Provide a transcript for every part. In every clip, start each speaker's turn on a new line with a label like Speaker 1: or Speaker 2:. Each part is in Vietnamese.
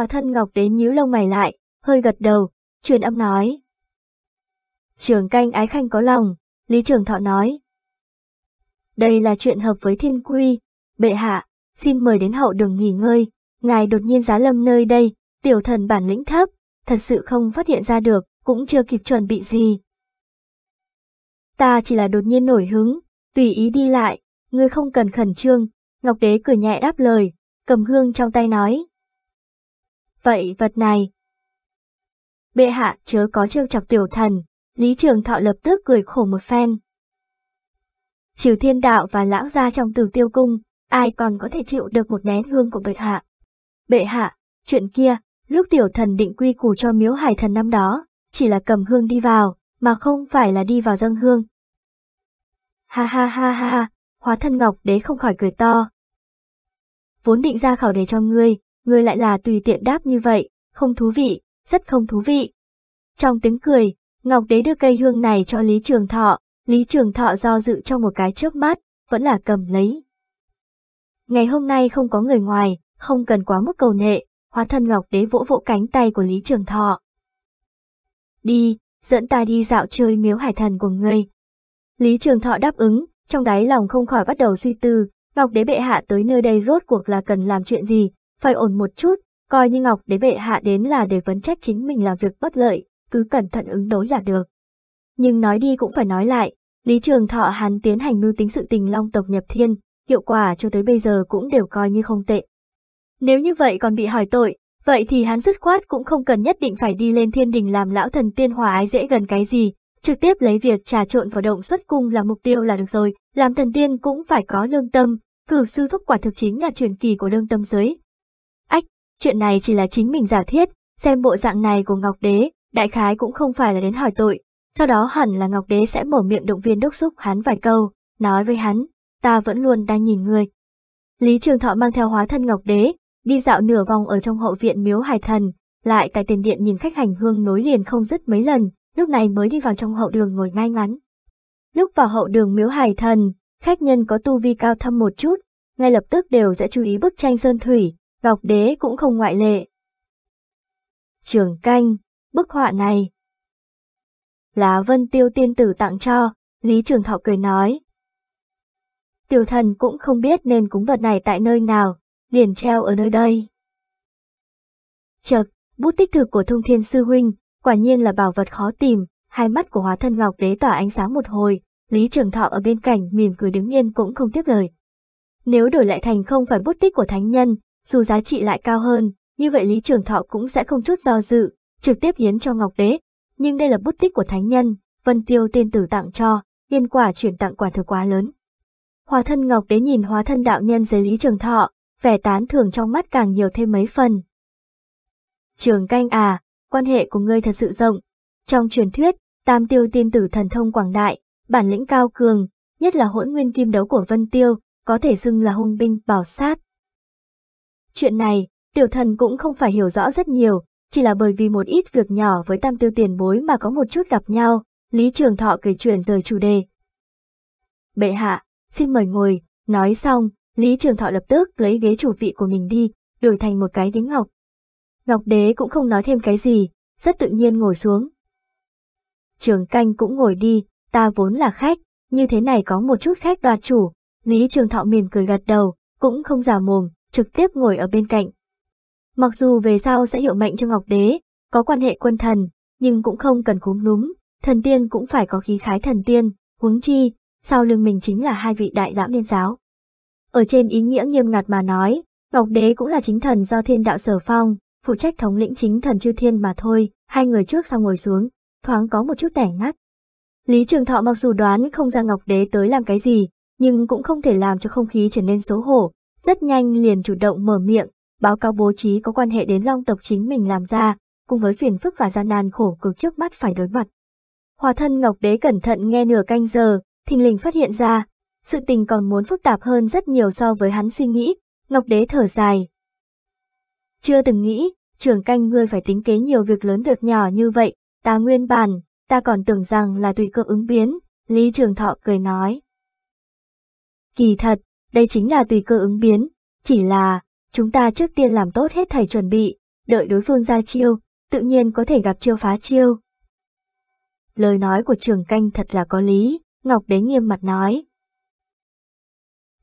Speaker 1: Hóa thân Ngọc Đế nhíu lông mày lại, hơi gật đầu, truyền âm nói. Trường canh ái khanh có lòng, Lý Trường Thọ nói. Đây là chuyện hợp với thiên quy, bệ hạ, xin mời đến hậu đường nghỉ ngơi, ngài đột nhiên giá lâm nơi đây, tiểu thần bản lĩnh thấp, thật sự không phát hiện ra được, cũng chưa kịp chuẩn bị gì. Ta chỉ là đột nhiên nổi hứng, tùy ý đi lại, ngươi không cần khẩn trương, Ngọc Đế cười nhẹ đáp lời, cầm hương trong tay nói vậy vật này. Bệ hạ chớ có trêu chọc tiểu thần, Lý Trường Thọ lập tức cười khổ một phen. Triều Thiên Đạo và lão gia trong tử tiêu cung, ai còn có thể chịu được một nén hương của bệ hạ. Bệ hạ, chuyện kia, lúc tiểu thần định quy củ cho miếu hải thần năm đó, chỉ là cầm hương đi vào, mà không phải là đi vào dâng hương. Ha ha ha ha, hóa thân ngọc đế không khỏi cười to. Vốn định ra khảo đề cho ngươi, ngươi lại là tùy tiện đáp như vậy, không thú vị, rất không thú vị. Trong tiếng cười, Ngọc Đế đưa cây hương này cho Lý Trường Thọ, Lý Trường Thọ do dự trong một cái chớp mắt, vẫn là cầm lấy. Ngày hôm nay không có người ngoài, không cần quá mức cầu nệ, hóa thân Ngọc Đế vỗ vỗ cánh tay của Lý Trường Thọ. Đi, dẫn ta đi dạo chơi miếu hải thần của ngươi. Lý Trường Thọ đáp ứng, trong đáy lòng không khỏi bắt đầu suy tư, Ngọc Đế bệ hạ tới nơi đây rốt cuộc là cần làm chuyện gì, phải ổn một chút, coi như Ngọc Đế Bệ Hạ đến là để vấn trách chính mình làm việc bất lợi, cứ cẩn thận ứng đối là được. Nhưng nói đi cũng phải nói lại, Lý Trường Thọ hắn tiến hành mưu tính sự tình long tộc nhập thiên, hiệu quả cho tới bây giờ cũng đều coi như không tệ. Nếu như vậy còn bị hỏi tội, vậy thì hắn dứt khoát cũng không cần nhất định phải đi lên thiên đình làm lão thần tiên hòa ái dễ gần cái gì, trực tiếp lấy việc trà trộn vào động xuất cung là mục tiêu là được rồi, làm thần tiên cũng phải có lương tâm, cửu sư thúc quả thực chính là truyền kỳ của lương tâm giới, Chuyện này chỉ là chính mình giả thiết, xem bộ dạng này của Ngọc Đế, đại khái cũng không phải là đến hỏi tội. Sau đó hẳn là Ngọc Đế sẽ mở miệng động viên đốc xúc hắn vài câu, nói với hắn, ta vẫn luôn đang nhìn người. Lý Trường Thọ mang theo hóa thân Ngọc Đế, đi dạo nửa vòng ở trong hậu viện miếu hải thần, lại tại tiền điện nhìn khách hành hương nối liền không dứt mấy lần, lúc này mới đi vào trong hậu đường ngồi ngay ngắn. Lúc vào hậu đường miếu hải thần, khách nhân có tu vi cao thâm một chút, ngay lập tức đều sẽ chú ý bức tranh sơn thủy, Ngọc Đế cũng không ngoại lệ. Trường Canh, bức họa này. Lá Vân Tiêu tiên tử tặng cho, Lý Trường Thọ cười nói. Tiểu thần cũng không biết nên cúng vật này tại nơi nào, liền treo ở nơi đây. Chợt, bút tích thực của thông thiên sư huynh, quả nhiên là bảo vật khó tìm, hai mắt của hóa thân ngọc đế tỏa ánh sáng một hồi, Lý Trường Thọ ở bên cạnh mỉm cười đứng yên cũng không tiếp lời. Nếu đổi lại thành không phải bút tích của thánh nhân, dù giá trị lại cao hơn, như vậy Lý Trường Thọ cũng sẽ không chút do dự, trực tiếp hiến cho Ngọc Đế. Nhưng đây là bút tích của thánh nhân, Vân Tiêu tiên tử tặng cho, yên quả chuyển tặng quả thừa quá lớn. hóa thân Ngọc Đế nhìn hóa thân đạo nhân dưới Lý Trường Thọ, vẻ tán thưởng trong mắt càng nhiều thêm mấy phần. Trường canh à, quan hệ của ngươi thật sự rộng. Trong truyền thuyết, tam tiêu tiên tử thần thông quảng đại, bản lĩnh cao cường, nhất là hỗn nguyên kim đấu của Vân Tiêu, có thể xưng là hung binh bảo sát, Chuyện này, tiểu thần cũng không phải hiểu rõ rất nhiều, chỉ là bởi vì một ít việc nhỏ với tam tiêu tiền bối mà có một chút gặp nhau, Lý Trường Thọ kể chuyện rời chủ đề. Bệ hạ, xin mời ngồi, nói xong, Lý Trường Thọ lập tức lấy ghế chủ vị của mình đi, đổi thành một cái ghế ngọc. Ngọc đế cũng không nói thêm cái gì, rất tự nhiên ngồi xuống. Trường canh cũng ngồi đi, ta vốn là khách, như thế này có một chút khách đoạt chủ. Lý Trường Thọ mỉm cười gật đầu, cũng không giả mồm, trực tiếp ngồi ở bên cạnh. Mặc dù về sau sẽ hiệu mệnh cho Ngọc Đế, có quan hệ quân thần, nhưng cũng không cần cúm núm, thần tiên cũng phải có khí khái thần tiên, huống chi, sau lưng mình chính là hai vị đại lãm liên giáo. Ở trên ý nghĩa nghiêm ngặt mà nói, Ngọc Đế cũng là chính thần do thiên đạo sở phong, phụ trách thống lĩnh chính thần chư thiên mà thôi, hai người trước sau ngồi xuống, thoáng có một chút tẻ ngắt. Lý Trường Thọ mặc dù đoán không ra Ngọc Đế tới làm cái gì, nhưng cũng không thể làm cho không khí trở nên xấu hổ, rất nhanh liền chủ động mở miệng, báo cáo bố trí có quan hệ đến long tộc chính mình làm ra, cùng với phiền phức và gian nan khổ cực trước mắt phải đối mặt. Hòa thân Ngọc Đế cẩn thận nghe nửa canh giờ, thình lình phát hiện ra, sự tình còn muốn phức tạp hơn rất nhiều so với hắn suy nghĩ, Ngọc Đế thở dài. Chưa từng nghĩ, trưởng canh ngươi phải tính kế nhiều việc lớn việc nhỏ như vậy, ta nguyên bản, ta còn tưởng rằng là tùy cơ ứng biến, Lý Trường Thọ cười nói. Kỳ thật, đây chính là tùy cơ ứng biến, chỉ là chúng ta trước tiên làm tốt hết thầy chuẩn bị, đợi đối phương ra chiêu, tự nhiên có thể gặp chiêu phá chiêu. Lời nói của trường canh thật là có lý, Ngọc Đế nghiêm mặt nói.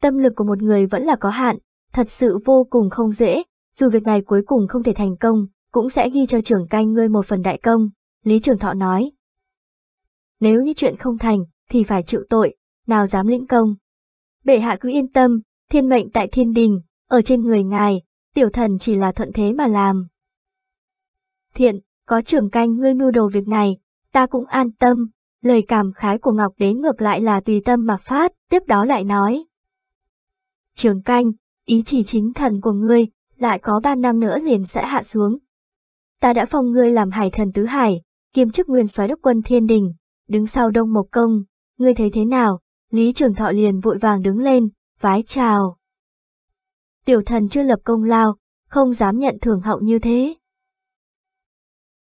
Speaker 1: Tâm lực của một người vẫn là có hạn, thật sự vô cùng không dễ, dù việc này cuối cùng không thể thành công, cũng sẽ ghi cho trưởng canh ngươi một phần đại công, Lý Trường Thọ nói. Nếu như chuyện không thành, thì phải chịu tội, nào dám lĩnh công bệ hạ cứ yên tâm, thiên mệnh tại thiên đình, ở trên người ngài, tiểu thần chỉ là thuận thế mà làm. Thiện, có trưởng canh ngươi mưu đồ việc này, ta cũng an tâm, lời cảm khái của Ngọc Đế ngược lại là tùy tâm mà phát, tiếp đó lại nói. trưởng canh, ý chỉ chính thần của ngươi, lại có ba năm nữa liền sẽ hạ xuống. Ta đã phong ngươi làm hải thần tứ hải, kiêm chức nguyên soái đốc quân thiên đình, đứng sau đông mộc công, ngươi thấy thế nào? Lý Trường Thọ liền vội vàng đứng lên, vái chào. Tiểu thần chưa lập công lao, không dám nhận thưởng hậu như thế.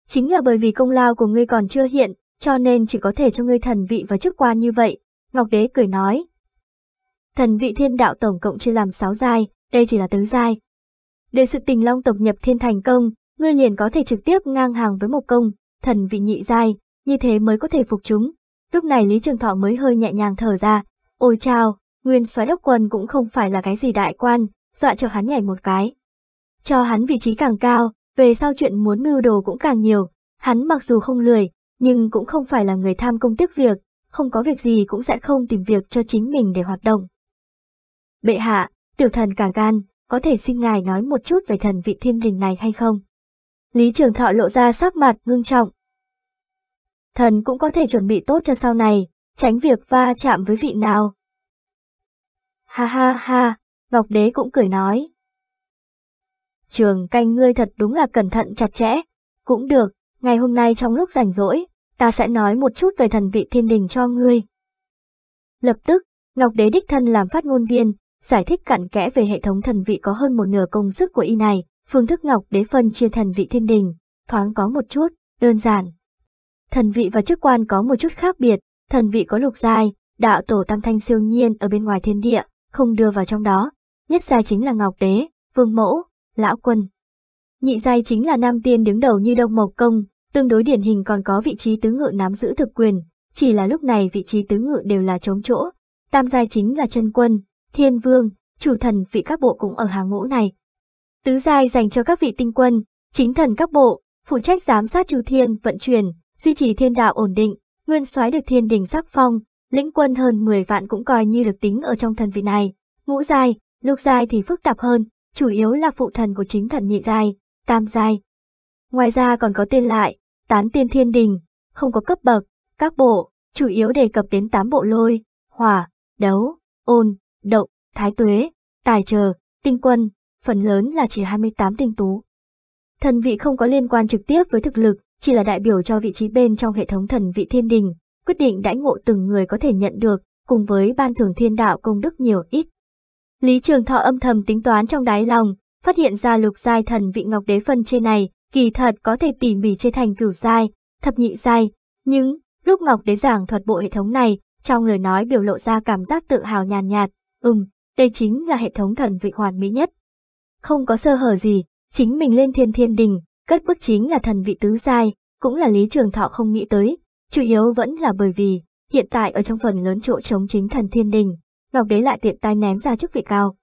Speaker 1: Chính là bởi vì công lao của ngươi còn chưa hiện, cho nên chỉ có thể cho ngươi thần vị và chức quan như vậy, Ngọc Đế cười nói. Thần vị thiên đạo tổng cộng chia làm sáu giai, đây chỉ là tứ giai. Để sự tình long tộc nhập thiên thành công, ngươi liền có thể trực tiếp ngang hàng với một công, thần vị nhị giai, như thế mới có thể phục chúng. Lúc này Lý Trường Thọ mới hơi nhẹ nhàng thở ra. Ôi chao, nguyên soái đốc quân cũng không phải là cái gì đại quan, dọa cho hắn nhảy một cái. Cho hắn vị trí càng cao, về sau chuyện muốn mưu đồ cũng càng nhiều. Hắn mặc dù không lười, nhưng cũng không phải là người tham công tiếc việc, không có việc gì cũng sẽ không tìm việc cho chính mình để hoạt động. Bệ hạ, tiểu thần cả gan, có thể xin ngài nói một chút về thần vị thiên đình này hay không? Lý Trường Thọ lộ ra sắc mặt ngưng trọng, thần cũng có thể chuẩn bị tốt cho sau này, tránh việc va chạm với vị nào. Ha ha ha, Ngọc Đế cũng cười nói. Trường canh ngươi thật đúng là cẩn thận chặt chẽ, cũng được, ngày hôm nay trong lúc rảnh rỗi, ta sẽ nói một chút về thần vị thiên đình cho ngươi. Lập tức, Ngọc Đế đích thân làm phát ngôn viên, giải thích cặn kẽ về hệ thống thần vị có hơn một nửa công sức của y này, phương thức Ngọc Đế phân chia thần vị thiên đình, thoáng có một chút, đơn giản, Thần vị và chức quan có một chút khác biệt, thần vị có lục giai, đạo tổ tam thanh siêu nhiên ở bên ngoài thiên địa, không đưa vào trong đó. Nhất giai chính là Ngọc Đế, Vương Mẫu, Lão Quân. Nhị giai chính là Nam Tiên đứng đầu như Đông Mộc Công, tương đối điển hình còn có vị trí tứ ngự nắm giữ thực quyền, chỉ là lúc này vị trí tứ ngự đều là trống chỗ. Tam giai chính là chân quân, thiên vương, chủ thần vị các bộ cũng ở hàng ngũ này. Tứ giai dành cho các vị tinh quân, chính thần các bộ, phụ trách giám sát chư thiên, vận chuyển, duy trì thiên đạo ổn định, nguyên soái được thiên đình sắc phong, lĩnh quân hơn 10 vạn cũng coi như được tính ở trong thần vị này. Ngũ giai, lục giai thì phức tạp hơn, chủ yếu là phụ thần của chính thần nhị giai, tam giai. Ngoài ra còn có tên lại, tán tiên thiên đình, không có cấp bậc, các bộ, chủ yếu đề cập đến tám bộ lôi, hỏa, đấu, ôn, động, thái tuế, tài trờ, tinh quân, phần lớn là chỉ 28 tinh tú. Thần vị không có liên quan trực tiếp với thực lực, chỉ là đại biểu cho vị trí bên trong hệ thống thần vị thiên đình, quyết định đãi ngộ từng người có thể nhận được, cùng với ban thường thiên đạo công đức nhiều ít. Lý Trường Thọ âm thầm tính toán trong đáy lòng, phát hiện ra lục giai thần vị ngọc đế phân trên này, kỳ thật có thể tỉ mỉ chia thành cửu giai, thập nhị giai, nhưng lúc ngọc đế giảng thuật bộ hệ thống này, trong lời nói biểu lộ ra cảm giác tự hào nhàn nhạt, ừm, đây chính là hệ thống thần vị hoàn mỹ nhất. Không có sơ hở gì, chính mình lên thiên thiên đình, Cất bước chính là thần vị tứ giai, cũng là Lý Trường Thọ không nghĩ tới, chủ yếu vẫn là bởi vì, hiện tại ở trong phần lớn chỗ chống chính thần thiên đình, Ngọc Đế lại tiện tay ném ra chức vị cao.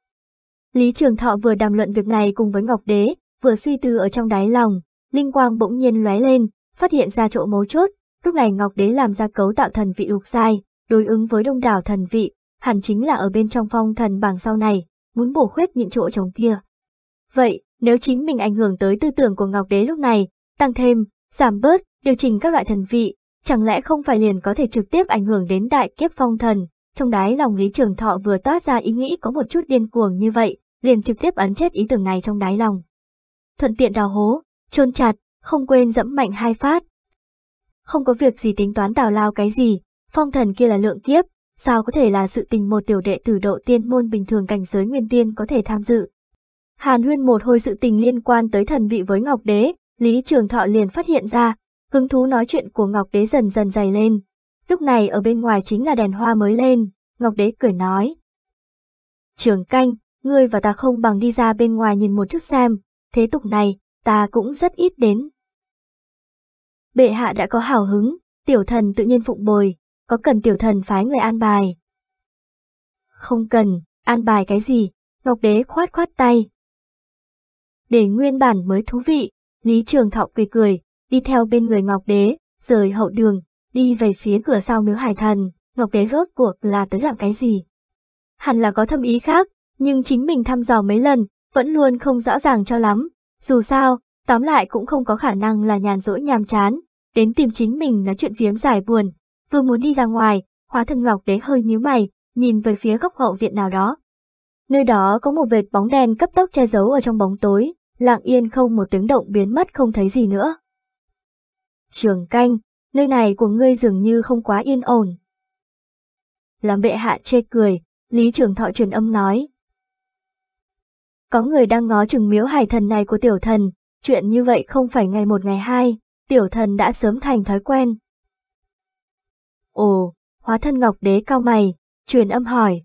Speaker 1: Lý Trường Thọ vừa đàm luận việc này cùng với Ngọc Đế, vừa suy tư ở trong đáy lòng, linh quang bỗng nhiên lóe lên, phát hiện ra chỗ mấu chốt, lúc này Ngọc Đế làm ra cấu tạo thần vị lục giai, đối ứng với đông đảo thần vị, hẳn chính là ở bên trong phong thần bảng sau này, muốn bổ khuyết những chỗ trống kia. Vậy, nếu chính mình ảnh hưởng tới tư tưởng của Ngọc Đế lúc này, tăng thêm, giảm bớt, điều chỉnh các loại thần vị, chẳng lẽ không phải liền có thể trực tiếp ảnh hưởng đến đại kiếp phong thần, trong đáy lòng Lý Trường Thọ vừa toát ra ý nghĩ có một chút điên cuồng như vậy, liền trực tiếp ấn chết ý tưởng này trong đáy lòng. Thuận tiện đào hố, chôn chặt, không quên dẫm mạnh hai phát. Không có việc gì tính toán tào lao cái gì, phong thần kia là lượng kiếp, sao có thể là sự tình một tiểu đệ tử độ tiên môn bình thường cảnh giới nguyên tiên có thể tham dự, Hàn huyên một hồi sự tình liên quan tới thần vị với Ngọc Đế, Lý Trường Thọ liền phát hiện ra, hứng thú nói chuyện của Ngọc Đế dần dần dày lên. Lúc này ở bên ngoài chính là đèn hoa mới lên, Ngọc Đế cười nói. Trường canh, ngươi và ta không bằng đi ra bên ngoài nhìn một chút xem, thế tục này, ta cũng rất ít đến. Bệ hạ đã có hào hứng, tiểu thần tự nhiên phụng bồi, có cần tiểu thần phái người an bài? Không cần, an bài cái gì? Ngọc Đế khoát khoát tay, để nguyên bản mới thú vị. Lý Trường Thọ cười cười, đi theo bên người Ngọc Đế, rời hậu đường, đi về phía cửa sau miếu hải thần, Ngọc Đế rốt cuộc là tới làm cái gì. Hẳn là có thâm ý khác, nhưng chính mình thăm dò mấy lần, vẫn luôn không rõ ràng cho lắm. Dù sao, tóm lại cũng không có khả năng là nhàn rỗi nhàm chán, đến tìm chính mình nói chuyện phiếm giải buồn. Vừa muốn đi ra ngoài, hóa thân Ngọc Đế hơi nhíu mày, nhìn về phía góc hậu viện nào đó, Nơi đó có một vệt bóng đen cấp tốc che giấu ở trong bóng tối, lặng yên không một tiếng động biến mất không thấy gì nữa. Trường canh, nơi này của ngươi dường như không quá yên ổn. Làm bệ hạ chê cười, Lý Trường Thọ truyền âm nói. Có người đang ngó chừng miếu hải thần này của tiểu thần, chuyện như vậy không phải ngày một ngày hai, tiểu thần đã sớm thành thói quen. Ồ, hóa thân ngọc đế cao mày, truyền âm hỏi,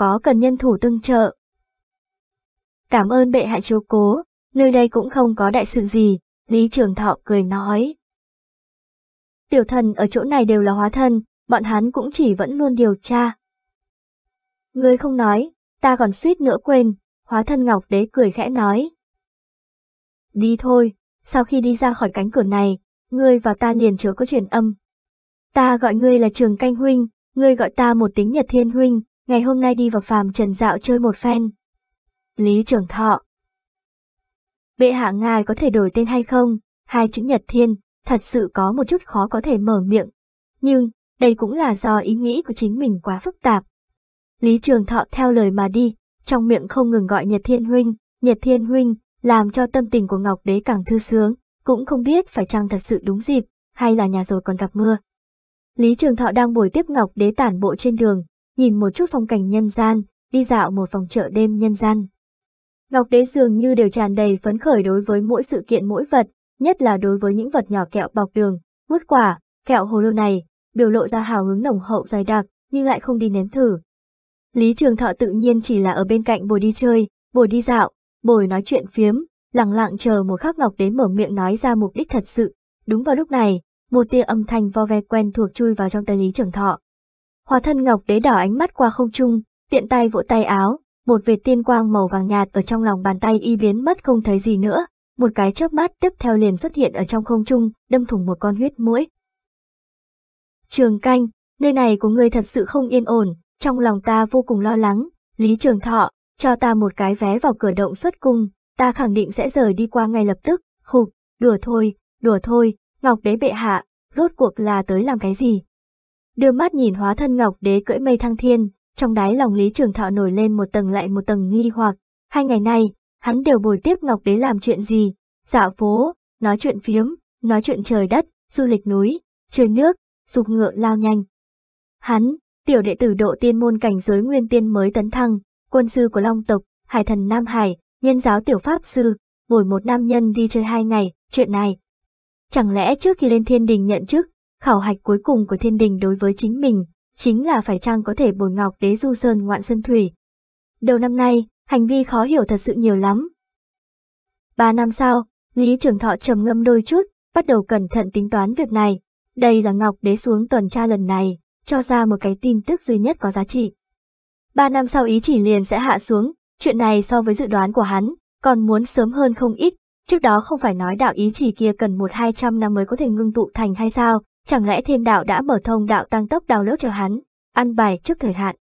Speaker 1: có cần nhân thủ tương trợ. Cảm ơn bệ hạ chiếu cố, nơi đây cũng không có đại sự gì, Lý Trường Thọ cười nói. Tiểu thần ở chỗ này đều là hóa thân, bọn hắn cũng chỉ vẫn luôn điều tra. Ngươi không nói, ta còn suýt nữa quên, hóa thân ngọc đế cười khẽ nói. Đi thôi, sau khi đi ra khỏi cánh cửa này, ngươi và ta liền chớ có truyền âm. Ta gọi ngươi là Trường Canh Huynh, ngươi gọi ta một tính Nhật Thiên Huynh, ngày hôm nay đi vào phàm trần dạo chơi một phen. Lý Trường Thọ Bệ hạ ngài có thể đổi tên hay không? Hai chữ Nhật Thiên, thật sự có một chút khó có thể mở miệng. Nhưng, đây cũng là do ý nghĩ của chính mình quá phức tạp. Lý Trường Thọ theo lời mà đi, trong miệng không ngừng gọi Nhật Thiên Huynh, Nhật Thiên Huynh, làm cho tâm tình của Ngọc Đế càng thư sướng, cũng không biết phải chăng thật sự đúng dịp, hay là nhà rồi còn gặp mưa. Lý Trường Thọ đang bồi tiếp Ngọc Đế tản bộ trên đường, nhìn một chút phong cảnh nhân gian, đi dạo một phòng chợ đêm nhân gian. Ngọc Đế dường như đều tràn đầy phấn khởi đối với mỗi sự kiện mỗi vật, nhất là đối với những vật nhỏ kẹo bọc đường, mút quả, kẹo hồ lô này, biểu lộ ra hào hứng nồng hậu dày đặc, nhưng lại không đi nếm thử. Lý Trường Thọ tự nhiên chỉ là ở bên cạnh bồi đi chơi, bồi đi dạo, bồi nói chuyện phiếm, lặng lặng chờ một khắc Ngọc Đế mở miệng nói ra mục đích thật sự. Đúng vào lúc này, một tia âm thanh vo ve quen thuộc chui vào trong tay Lý Trường Thọ. Hóa thân ngọc đế đỏ ánh mắt qua không trung, tiện tay vỗ tay áo, một vệt tiên quang màu vàng nhạt ở trong lòng bàn tay y biến mất không thấy gì nữa, một cái chớp mắt tiếp theo liền xuất hiện ở trong không trung, đâm thủng một con huyết mũi. Trường canh, nơi này của người thật sự không yên ổn, trong lòng ta vô cùng lo lắng, Lý Trường Thọ, cho ta một cái vé vào cửa động xuất cung, ta khẳng định sẽ rời đi qua ngay lập tức, khục, đùa thôi, đùa thôi, Ngọc Đế bệ hạ, rốt cuộc là tới làm cái gì? đưa mắt nhìn hóa thân ngọc đế cưỡi mây thăng thiên, trong đáy lòng Lý Trường Thọ nổi lên một tầng lại một tầng nghi hoặc, hai ngày nay, hắn đều bồi tiếp ngọc đế làm chuyện gì, dạo phố, nói chuyện phiếm, nói chuyện trời đất, du lịch núi, chơi nước, dục ngựa lao nhanh. Hắn, tiểu đệ tử độ tiên môn cảnh giới nguyên tiên mới tấn thăng, quân sư của Long tộc, hải thần Nam Hải, nhân giáo tiểu pháp sư, bồi một nam nhân đi chơi hai ngày, chuyện này. Chẳng lẽ trước khi lên thiên đình nhận chức, khảo hạch cuối cùng của thiên đình đối với chính mình, chính là phải chăng có thể bồi ngọc đế du sơn ngoạn sơn thủy. Đầu năm nay, hành vi khó hiểu thật sự nhiều lắm. Ba năm sau, Lý Trường Thọ trầm ngâm đôi chút, bắt đầu cẩn thận tính toán việc này. Đây là Ngọc Đế xuống tuần tra lần này, cho ra một cái tin tức duy nhất có giá trị. Ba năm sau ý chỉ liền sẽ hạ xuống, chuyện này so với dự đoán của hắn, còn muốn sớm hơn không ít, trước đó không phải nói đạo ý chỉ kia cần một hai trăm năm mới có thể ngưng tụ thành hay sao, Chẳng lẽ thiên đạo đã mở thông đạo tăng tốc đào lỗ cho hắn, ăn bài trước thời hạn.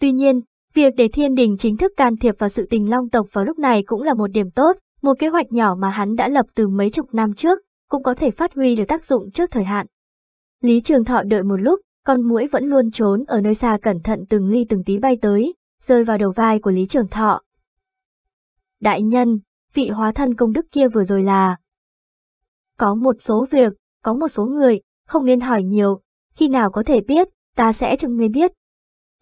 Speaker 1: Tuy nhiên, việc để thiên đình chính thức can thiệp vào sự tình long tộc vào lúc này cũng là một điểm tốt, một kế hoạch nhỏ mà hắn đã lập từ mấy chục năm trước, cũng có thể phát huy được tác dụng trước thời hạn. Lý Trường Thọ đợi một lúc, con muỗi vẫn luôn trốn ở nơi xa cẩn thận từng ly từng tí bay tới, rơi vào đầu vai của Lý Trường Thọ. Đại nhân, vị hóa thân công đức kia vừa rồi là... Có một số việc, có một số người, không nên hỏi nhiều, khi nào có thể biết, ta sẽ cho ngươi biết.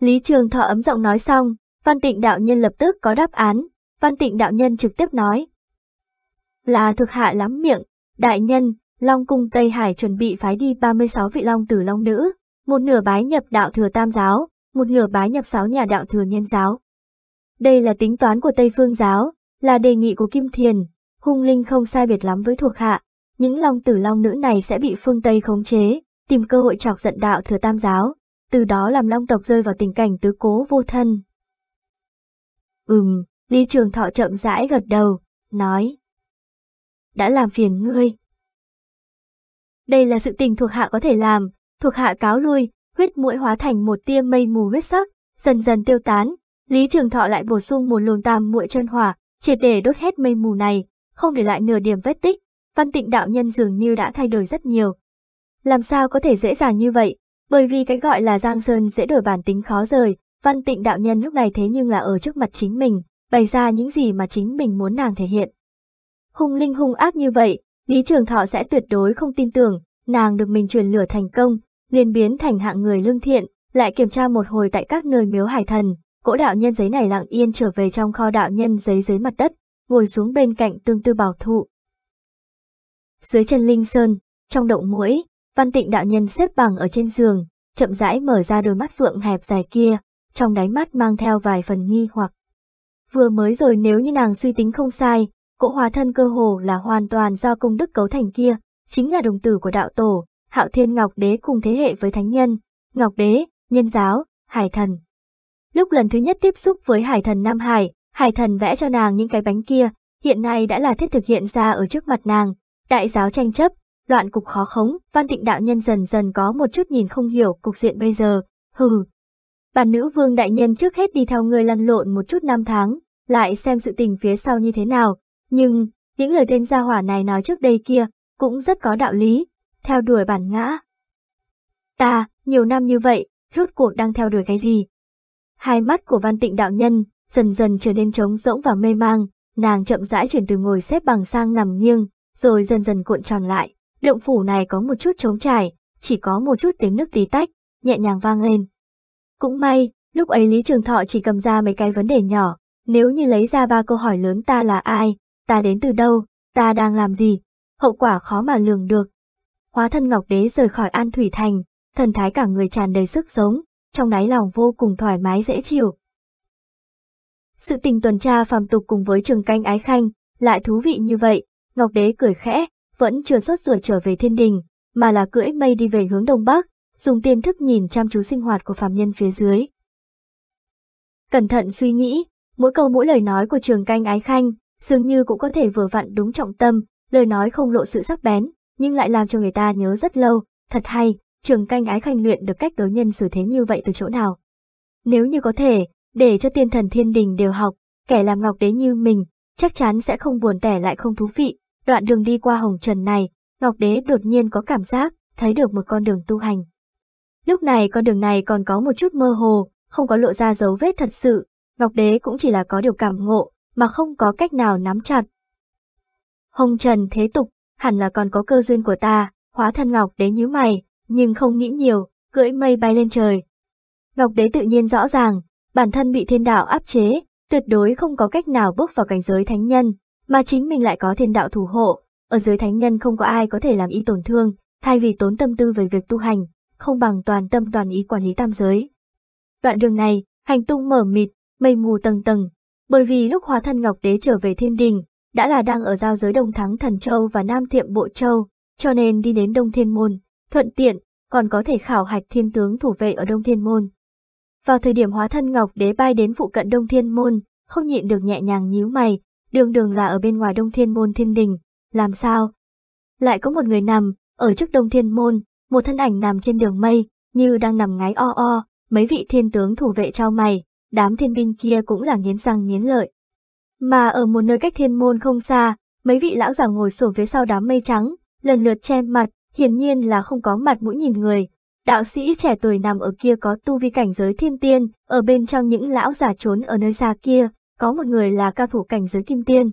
Speaker 1: Lý Trường Thọ ấm giọng nói xong, Văn Tịnh đạo nhân lập tức có đáp án, Văn Tịnh đạo nhân trực tiếp nói. Là thuộc hạ lắm miệng, đại nhân, Long Cung Tây Hải chuẩn bị phái đi 36 vị Long tử Long nữ, một nửa bái nhập đạo thừa Tam Giáo, một nửa bái nhập sáu nhà đạo thừa Nhân Giáo. Đây là tính toán của Tây Phương Giáo, là đề nghị của Kim Thiền, hung linh không sai biệt lắm với thuộc hạ, những long tử long nữ này sẽ bị phương Tây khống chế, tìm cơ hội chọc giận đạo thừa tam giáo, từ đó làm long tộc rơi vào tình cảnh tứ cố vô thân. Ừm, Lý Trường Thọ chậm rãi gật đầu, nói. Đã làm phiền ngươi. Đây là sự tình thuộc hạ có thể làm, thuộc hạ cáo lui, huyết mũi hóa thành một tia mây mù huyết sắc, dần dần tiêu tán. Lý Trường Thọ lại bổ sung một luồng tam muội chân hỏa, triệt để đốt hết mây mù này, không để lại nửa điểm vết tích, Văn Tịnh đạo nhân dường như đã thay đổi rất nhiều. Làm sao có thể dễ dàng như vậy, bởi vì cái gọi là Giang Sơn dễ đổi bản tính khó rời, Văn Tịnh đạo nhân lúc này thế nhưng là ở trước mặt chính mình, bày ra những gì mà chính mình muốn nàng thể hiện. Hung linh hung ác như vậy, Lý Trường Thọ sẽ tuyệt đối không tin tưởng, nàng được mình truyền lửa thành công, liền biến thành hạng người lương thiện, lại kiểm tra một hồi tại các nơi miếu hải thần, cỗ đạo nhân giấy này lặng yên trở về trong kho đạo nhân giấy dưới mặt đất, ngồi xuống bên cạnh tương tư bảo thụ. Dưới chân linh sơn, trong động mũi, văn tịnh đạo nhân xếp bằng ở trên giường, chậm rãi mở ra đôi mắt phượng hẹp dài kia, trong đáy mắt mang theo vài phần nghi hoặc. Vừa mới rồi nếu như nàng suy tính không sai, cỗ hòa thân cơ hồ là hoàn toàn do công đức cấu thành kia, chính là đồng tử của đạo tổ, hạo thiên ngọc đế cùng thế hệ với thánh nhân, ngọc đế, nhân giáo, hải thần. Lúc lần thứ nhất tiếp xúc với hải thần Nam Hải, hải thần vẽ cho nàng những cái bánh kia, hiện nay đã là thiết thực hiện ra ở trước mặt nàng, Đại giáo tranh chấp, loạn cục khó khống, Văn Tịnh đạo nhân dần dần có một chút nhìn không hiểu cục diện bây giờ. Hừ. Bản nữ vương đại nhân trước hết đi theo người lăn lộn một chút năm tháng, lại xem sự tình phía sau như thế nào. Nhưng, những lời tên gia hỏa này nói trước đây kia, cũng rất có đạo lý, theo đuổi bản ngã. Ta, nhiều năm như vậy, rốt cuộc đang theo đuổi cái gì? Hai mắt của Văn Tịnh đạo nhân dần dần trở nên trống rỗng và mê mang, nàng chậm rãi chuyển từ ngồi xếp bằng sang nằm nghiêng, rồi dần dần cuộn tròn lại. Động phủ này có một chút trống trải, chỉ có một chút tiếng nước tí tách, nhẹ nhàng vang lên. Cũng may, lúc ấy Lý Trường Thọ chỉ cầm ra mấy cái vấn đề nhỏ, nếu như lấy ra ba câu hỏi lớn ta là ai, ta đến từ đâu, ta đang làm gì, hậu quả khó mà lường được. Hóa thân Ngọc Đế rời khỏi An Thủy Thành, thần thái cả người tràn đầy sức sống, trong đáy lòng vô cùng thoải mái dễ chịu. Sự tình tuần tra phàm tục cùng với trường canh ái khanh, lại thú vị như vậy, Ngọc Đế cười khẽ, vẫn chưa xuất ruột trở về thiên đình, mà là cưỡi mây đi về hướng đông bắc, dùng tiên thức nhìn chăm chú sinh hoạt của phàm nhân phía dưới. Cẩn thận suy nghĩ, mỗi câu mỗi lời nói của trường canh ái khanh, dường như cũng có thể vừa vặn đúng trọng tâm, lời nói không lộ sự sắc bén, nhưng lại làm cho người ta nhớ rất lâu, thật hay, trường canh ái khanh luyện được cách đối nhân xử thế như vậy từ chỗ nào. Nếu như có thể, để cho tiên thần thiên đình đều học, kẻ làm ngọc đế như mình, chắc chắn sẽ không buồn tẻ lại không thú vị, Đoạn đường đi qua hồng trần này, Ngọc Đế đột nhiên có cảm giác thấy được một con đường tu hành. Lúc này con đường này còn có một chút mơ hồ, không có lộ ra dấu vết thật sự, Ngọc Đế cũng chỉ là có điều cảm ngộ, mà không có cách nào nắm chặt. Hồng Trần thế tục, hẳn là còn có cơ duyên của ta, hóa thân Ngọc Đế nhíu mày, nhưng không nghĩ nhiều, cưỡi mây bay lên trời. Ngọc Đế tự nhiên rõ ràng, bản thân bị thiên đạo áp chế, tuyệt đối không có cách nào bước vào cảnh giới thánh nhân, mà chính mình lại có thiên đạo thủ hộ, ở dưới thánh nhân không có ai có thể làm y tổn thương, thay vì tốn tâm tư về việc tu hành, không bằng toàn tâm toàn ý quản lý tam giới. Đoạn đường này, hành tung mở mịt, mây mù tầng tầng, bởi vì lúc hóa thân Ngọc Đế trở về thiên đình, đã là đang ở giao giới Đông Thắng Thần Châu và Nam Thiệm Bộ Châu, cho nên đi đến Đông Thiên Môn, thuận tiện, còn có thể khảo hạch thiên tướng thủ vệ ở Đông Thiên Môn. Vào thời điểm hóa thân Ngọc Đế bay đến phụ cận Đông Thiên Môn, không nhịn được nhẹ nhàng nhíu mày, đường đường là ở bên ngoài đông thiên môn thiên đình, làm sao? Lại có một người nằm, ở trước đông thiên môn, một thân ảnh nằm trên đường mây, như đang nằm ngáy o o, mấy vị thiên tướng thủ vệ trao mày, đám thiên binh kia cũng là nghiến răng nghiến lợi. Mà ở một nơi cách thiên môn không xa, mấy vị lão già ngồi sổ phía sau đám mây trắng, lần lượt che mặt, hiển nhiên là không có mặt mũi nhìn người. Đạo sĩ trẻ tuổi nằm ở kia có tu vi cảnh giới thiên tiên, ở bên trong những lão giả trốn ở nơi xa kia, có một người là cao thủ cảnh giới kim tiên.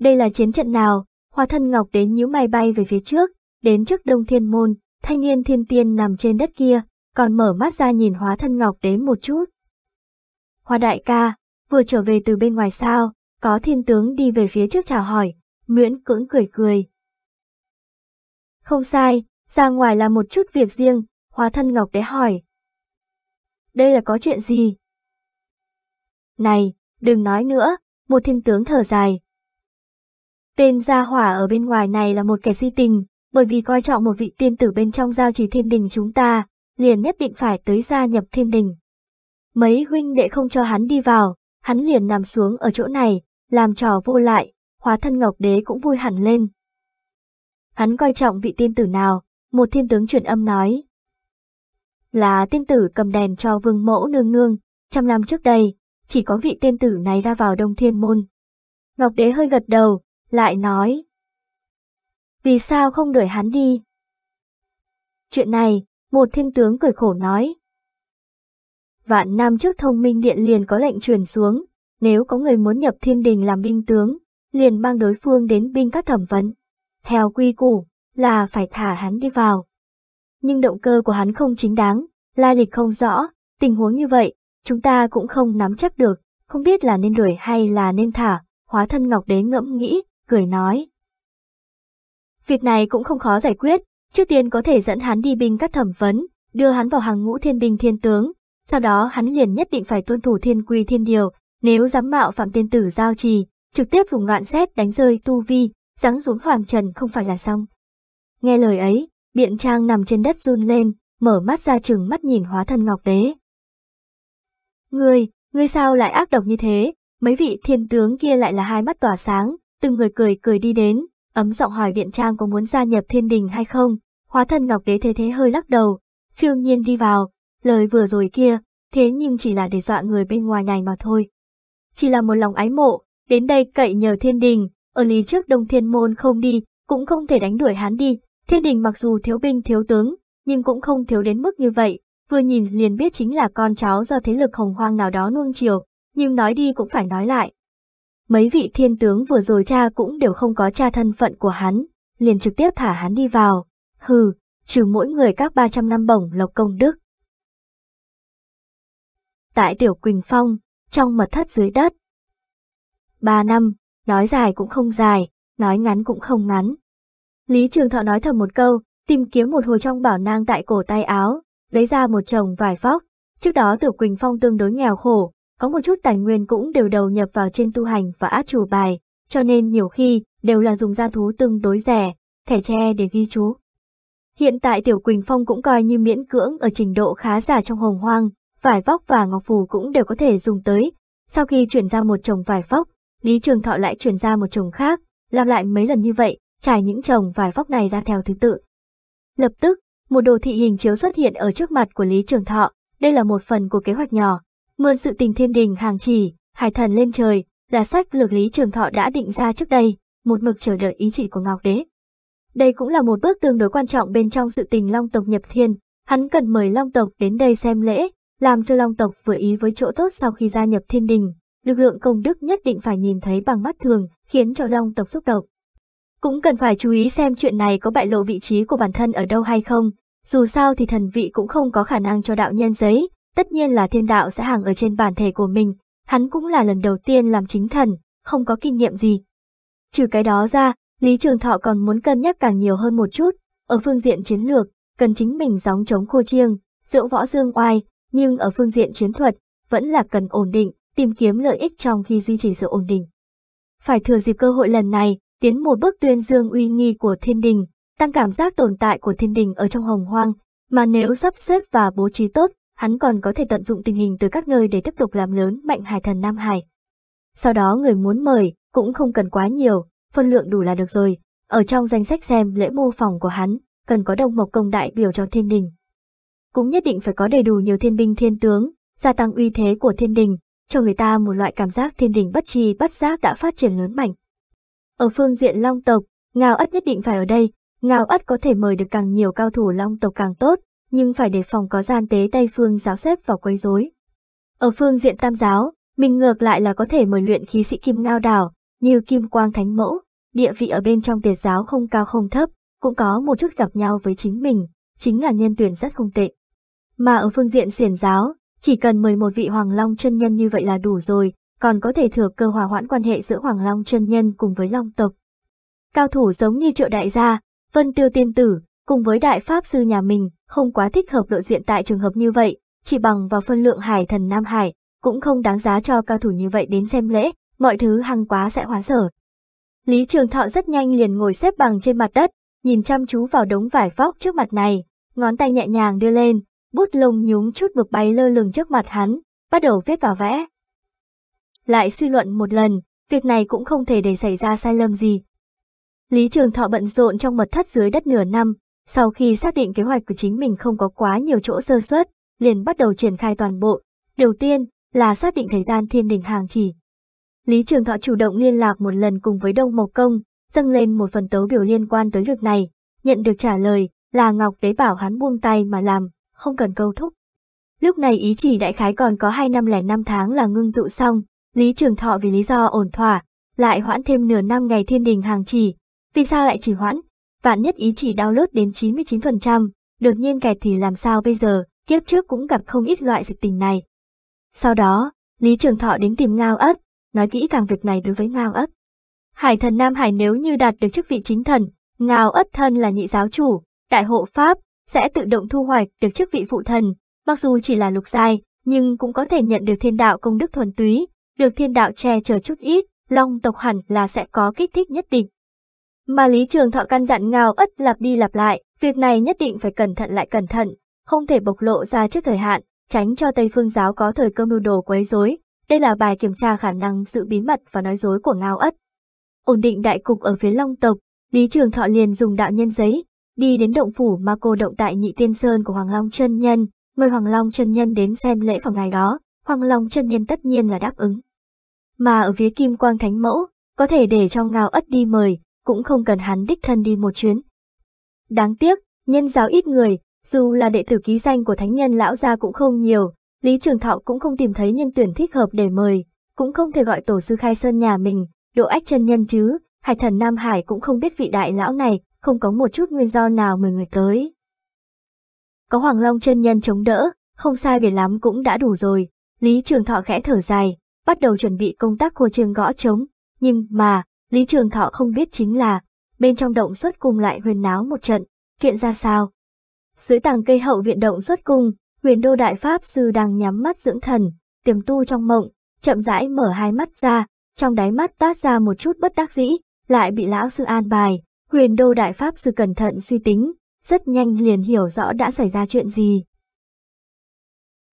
Speaker 1: Đây là chiến trận nào, Hoa thân ngọc đến nhíu mày bay về phía trước, đến trước đông thiên môn, thanh niên thiên tiên nằm trên đất kia, còn mở mắt ra nhìn hóa thân ngọc đến một chút. Hoa đại ca, vừa trở về từ bên ngoài sao, có thiên tướng đi về phía trước chào hỏi, Nguyễn cưỡng cười cười. Không sai, ra ngoài là một chút việc riêng, hóa thân ngọc đế hỏi. Đây là có chuyện gì? Này, đừng nói nữa, một thiên tướng thở dài. Tên gia hỏa ở bên ngoài này là một kẻ si tình, bởi vì coi trọng một vị tiên tử bên trong giao trì thiên đình chúng ta, liền nhất định phải tới gia nhập thiên đình. Mấy huynh đệ không cho hắn đi vào, hắn liền nằm xuống ở chỗ này, làm trò vô lại, hóa thân ngọc đế cũng vui hẳn lên. Hắn coi trọng vị tiên tử nào, một thiên tướng truyền âm nói. Là tiên tử cầm đèn cho vương mẫu nương nương, trăm năm trước đây, chỉ có vị tiên tử này ra vào đông thiên môn. Ngọc đế hơi gật đầu, lại nói. Vì sao không đuổi hắn đi? Chuyện này, một thiên tướng cười khổ nói. Vạn năm trước thông minh điện liền có lệnh truyền xuống, nếu có người muốn nhập thiên đình làm binh tướng, liền mang đối phương đến binh các thẩm vấn. Theo quy củ, là phải thả hắn đi vào. Nhưng động cơ của hắn không chính đáng, lai lịch không rõ, tình huống như vậy, chúng ta cũng không nắm chắc được, không biết là nên đuổi hay là nên thả, hóa thân ngọc đế ngẫm nghĩ, cười nói. Việc này cũng không khó giải quyết, trước tiên có thể dẫn hắn đi binh các thẩm vấn, đưa hắn vào hàng ngũ thiên binh thiên tướng, sau đó hắn liền nhất định phải tuân thủ thiên quy thiên điều, nếu dám mạo phạm tiên tử giao trì, trực tiếp vùng loạn xét đánh rơi tu vi, giáng xuống hoàng trần không phải là xong. Nghe lời ấy, biện trang nằm trên đất run lên, mở mắt ra chừng mắt nhìn hóa thân ngọc đế. Ngươi, ngươi sao lại ác độc như thế? Mấy vị thiên tướng kia lại là hai mắt tỏa sáng, từng người cười cười đi đến, ấm giọng hỏi viện Trang có muốn gia nhập thiên đình hay không? Hóa thân Ngọc Đế thế thế hơi lắc đầu, phiêu nhiên đi vào, lời vừa rồi kia, thế nhưng chỉ là để dọa người bên ngoài này mà thôi. Chỉ là một lòng ái mộ, đến đây cậy nhờ thiên đình, ở lý trước đông thiên môn không đi, cũng không thể đánh đuổi hắn đi, thiên đình mặc dù thiếu binh thiếu tướng, nhưng cũng không thiếu đến mức như vậy, vừa nhìn liền biết chính là con cháu do thế lực hồng hoang nào đó nuông chiều, nhưng nói đi cũng phải nói lại. Mấy vị thiên tướng vừa rồi cha cũng đều không có cha thân phận của hắn, liền trực tiếp thả hắn đi vào, hừ, trừ mỗi người các 300 năm bổng lộc công đức. Tại Tiểu Quỳnh Phong, trong mật thất dưới đất. Ba năm, nói dài cũng không dài, nói ngắn cũng không ngắn. Lý Trường Thọ nói thầm một câu, tìm kiếm một hồi trong bảo nang tại cổ tay áo, lấy ra một chồng vải vóc. Trước đó Tiểu Quỳnh Phong tương đối nghèo khổ, có một chút tài nguyên cũng đều đầu nhập vào trên tu hành và át chủ bài, cho nên nhiều khi đều là dùng gia thú tương đối rẻ, thẻ tre để ghi chú. Hiện tại Tiểu Quỳnh Phong cũng coi như miễn cưỡng ở trình độ khá giả trong hồng hoang, vải vóc và ngọc phù cũng đều có thể dùng tới. Sau khi chuyển ra một chồng vải vóc, Lý Trường Thọ lại chuyển ra một chồng khác, làm lại mấy lần như vậy, trải những chồng vải vóc này ra theo thứ tự. Lập tức, một đồ thị hình chiếu xuất hiện ở trước mặt của Lý Trường Thọ, đây là một phần của kế hoạch nhỏ. Mượn sự tình thiên đình hàng chỉ, hải thần lên trời, là sách lược Lý Trường Thọ đã định ra trước đây, một mực chờ đợi ý chỉ của Ngọc Đế. Đây cũng là một bước tương đối quan trọng bên trong sự tình Long tộc nhập thiên, hắn cần mời Long tộc đến đây xem lễ, làm cho Long tộc vừa ý với chỗ tốt sau khi gia nhập thiên đình, lực lượng công đức nhất định phải nhìn thấy bằng mắt thường, khiến cho Long tộc xúc động. Cũng cần phải chú ý xem chuyện này có bại lộ vị trí của bản thân ở đâu hay không, dù sao thì thần vị cũng không có khả năng cho đạo nhân giấy, tất nhiên là thiên đạo sẽ hàng ở trên bản thể của mình, hắn cũng là lần đầu tiên làm chính thần, không có kinh nghiệm gì. Trừ cái đó ra, Lý Trường Thọ còn muốn cân nhắc càng nhiều hơn một chút, ở phương diện chiến lược, cần chính mình gióng chống khô chiêng, dưỡng võ dương oai, nhưng ở phương diện chiến thuật, vẫn là cần ổn định, tìm kiếm lợi ích trong khi duy trì sự ổn định. Phải thừa dịp cơ hội lần này, tiến một bước tuyên dương uy nghi của thiên đình, tăng cảm giác tồn tại của thiên đình ở trong hồng hoang, mà nếu sắp xếp và bố trí tốt, hắn còn có thể tận dụng tình hình từ các nơi để tiếp tục làm lớn mạnh hải thần Nam Hải. Sau đó người muốn mời, cũng không cần quá nhiều, phân lượng đủ là được rồi, ở trong danh sách xem lễ mô phỏng của hắn, cần có đồng mộc công đại biểu cho thiên đình. Cũng nhất định phải có đầy đủ nhiều thiên binh thiên tướng, gia tăng uy thế của thiên đình, cho người ta một loại cảm giác thiên đình bất trì bất giác đã phát triển lớn mạnh. Ở phương diện long tộc, ngào ất nhất định phải ở đây, ngào ất có thể mời được càng nhiều cao thủ long tộc càng tốt, nhưng phải đề phòng có gian tế Tây Phương giáo xếp vào quấy rối. Ở phương diện tam giáo, mình ngược lại là có thể mời luyện khí sĩ kim ngao đảo, như kim quang thánh mẫu, địa vị ở bên trong tiệt giáo không cao không thấp, cũng có một chút gặp nhau với chính mình, chính là nhân tuyển rất không tệ. Mà ở phương diện xiển giáo, chỉ cần mời một vị hoàng long chân nhân như vậy là đủ rồi, còn có thể thừa cơ hòa hoãn quan hệ giữa Hoàng Long chân nhân cùng với Long tộc. Cao thủ giống như triệu đại gia, Vân Tiêu Tiên Tử, cùng với đại pháp sư nhà mình, không quá thích hợp lộ diện tại trường hợp như vậy, chỉ bằng vào phân lượng hải thần Nam Hải, cũng không đáng giá cho cao thủ như vậy đến xem lễ, mọi thứ hăng quá sẽ hóa sở. Lý Trường Thọ rất nhanh liền ngồi xếp bằng trên mặt đất, nhìn chăm chú vào đống vải vóc trước mặt này, ngón tay nhẹ nhàng đưa lên, bút lông nhúng chút bực bay lơ lửng trước mặt hắn, bắt đầu viết vào vẽ lại suy luận một lần, việc này cũng không thể để xảy ra sai lầm gì. Lý Trường Thọ bận rộn trong mật thất dưới đất nửa năm, sau khi xác định kế hoạch của chính mình không có quá nhiều chỗ sơ suất, liền bắt đầu triển khai toàn bộ. Đầu tiên là xác định thời gian thiên đình hàng chỉ. Lý Trường Thọ chủ động liên lạc một lần cùng với Đông Mộc Công, dâng lên một phần tấu biểu liên quan tới việc này, nhận được trả lời là Ngọc Đế bảo hắn buông tay mà làm, không cần câu thúc. Lúc này ý chỉ đại khái còn có 2 năm lẻ 5 tháng là ngưng tụ xong, Lý Trường Thọ vì lý do ổn thỏa, lại hoãn thêm nửa năm ngày thiên đình hàng chỉ. Vì sao lại chỉ hoãn? Vạn nhất ý chỉ đau lướt đến 99%, đột nhiên kẹt thì làm sao bây giờ, kiếp trước cũng gặp không ít loại dịch tình này. Sau đó, Lý Trường Thọ đến tìm Ngao Ất, nói kỹ càng việc này đối với Ngao Ất. Hải thần Nam Hải nếu như đạt được chức vị chính thần, Ngao Ất thân là nhị giáo chủ, đại hộ Pháp, sẽ tự động thu hoạch được chức vị phụ thần, mặc dù chỉ là lục giai, nhưng cũng có thể nhận được thiên đạo công đức thuần túy, được thiên đạo che chở chút ít, long tộc hẳn là sẽ có kích thích nhất định. Mà Lý Trường Thọ căn dặn ngao ất lặp đi lặp lại, việc này nhất định phải cẩn thận lại cẩn thận, không thể bộc lộ ra trước thời hạn, tránh cho Tây Phương Giáo có thời cơ mưu đồ quấy rối. Đây là bài kiểm tra khả năng giữ bí mật và nói dối của ngao ất. Ổn định đại cục ở phía long tộc, Lý Trường Thọ liền dùng đạo nhân giấy, đi đến động phủ mà cô động tại nhị tiên sơn của Hoàng Long Trân Nhân, mời Hoàng Long Trân Nhân đến xem lễ vào ngày đó. Hoàng Long chân nhân tất nhiên là đáp ứng. Mà ở phía Kim Quang Thánh Mẫu, có thể để cho Ngao Ất đi mời, cũng không cần hắn đích thân đi một chuyến. Đáng tiếc, nhân giáo ít người, dù là đệ tử ký danh của thánh nhân lão gia cũng không nhiều, Lý Trường Thọ cũng không tìm thấy nhân tuyển thích hợp để mời, cũng không thể gọi tổ sư khai sơn nhà mình, độ ách chân nhân chứ, hải thần Nam Hải cũng không biết vị đại lão này, không có một chút nguyên do nào mời người tới. Có Hoàng Long chân nhân chống đỡ, không sai biệt lắm cũng đã đủ rồi, Lý Trường Thọ khẽ thở dài, bắt đầu chuẩn bị công tác khô trường gõ trống, nhưng mà, Lý Trường Thọ không biết chính là, bên trong động xuất cung lại huyền náo một trận, kiện ra sao. Dưới tàng cây hậu viện động xuất cung, huyền đô đại pháp sư đang nhắm mắt dưỡng thần, tiềm tu trong mộng, chậm rãi mở hai mắt ra, trong đáy mắt toát ra một chút bất đắc dĩ, lại bị lão sư an bài, huyền đô đại pháp sư cẩn thận suy tính, rất nhanh liền hiểu rõ đã xảy ra chuyện gì.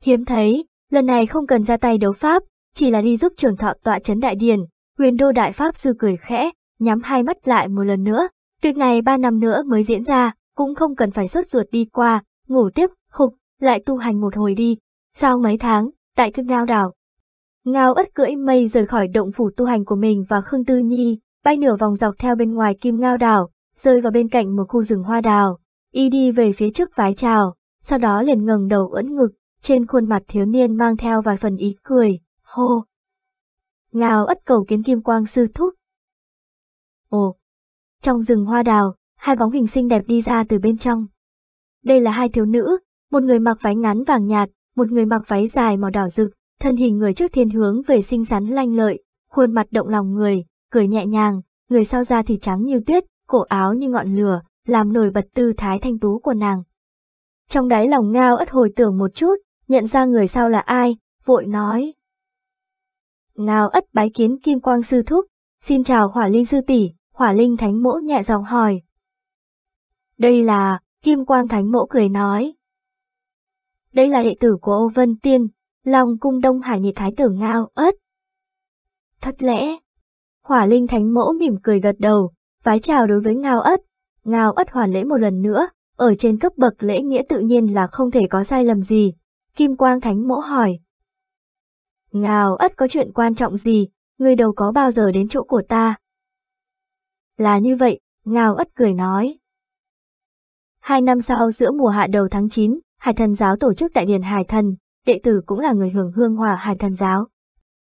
Speaker 1: Hiếm thấy, Lần này không cần ra tay đấu pháp, chỉ là đi giúp trường thọ tọa chấn đại điền, huyền đô đại pháp sư cười khẽ, nhắm hai mắt lại một lần nữa. Việc này ba năm nữa mới diễn ra, cũng không cần phải sốt ruột đi qua, ngủ tiếp, khục, lại tu hành một hồi đi. Sau mấy tháng, tại cực ngao đảo. Ngao ất cưỡi mây rời khỏi động phủ tu hành của mình và Khương Tư Nhi, bay nửa vòng dọc theo bên ngoài kim ngao đảo, rơi vào bên cạnh một khu rừng hoa đào. Y đi về phía trước vái chào, sau đó liền ngẩng đầu ưỡn ngực, trên khuôn mặt thiếu niên mang theo vài phần ý cười, hô. Ngào ất cầu kiến kim quang sư thúc. Ồ, trong rừng hoa đào, hai bóng hình xinh đẹp đi ra từ bên trong. Đây là hai thiếu nữ, một người mặc váy ngắn vàng nhạt, một người mặc váy dài màu đỏ rực, thân hình người trước thiên hướng về xinh xắn lanh lợi, khuôn mặt động lòng người, cười nhẹ nhàng, người sau da thì trắng như tuyết, cổ áo như ngọn lửa, làm nổi bật tư thái thanh tú của nàng. Trong đáy lòng ngao ất hồi tưởng một chút, nhận ra người sau là ai, vội nói. Nào ất bái kiến kim quang sư thúc, xin chào hỏa linh sư tỷ, hỏa linh thánh mỗ nhẹ giọng hỏi. Đây là, kim quang thánh mỗ cười nói. Đây là đệ tử của Âu Vân Tiên, lòng cung đông hải nhị thái tử ngao ất. Thật lẽ, hỏa linh thánh mỗ mỉm cười gật đầu, vái chào đối với ngao ất. Ngao ất hoàn lễ một lần nữa, ở trên cấp bậc lễ nghĩa tự nhiên là không thể có sai lầm gì, Kim Quang Thánh Mỗ hỏi. Ngào ất có chuyện quan trọng gì, người đâu có bao giờ đến chỗ của ta? Là như vậy, Ngào ất cười nói. Hai năm sau giữa mùa hạ đầu tháng 9, Hải thần giáo tổ chức đại điển Hải thần, đệ tử cũng là người hưởng hương hòa Hải thần giáo.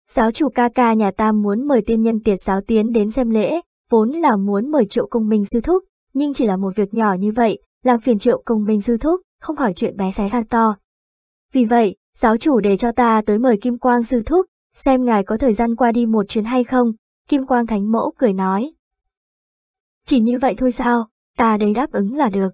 Speaker 1: Giáo chủ ca ca nhà ta muốn mời tiên nhân tiệt giáo tiến đến xem lễ, vốn là muốn mời triệu công minh sư thúc, nhưng chỉ là một việc nhỏ như vậy, làm phiền triệu công minh sư thúc, không hỏi chuyện bé xé ra to, vì vậy, giáo chủ để cho ta tới mời Kim Quang sư thúc, xem ngài có thời gian qua đi một chuyến hay không, Kim Quang thánh mẫu cười nói. Chỉ như vậy thôi sao, ta đấy đáp ứng là được.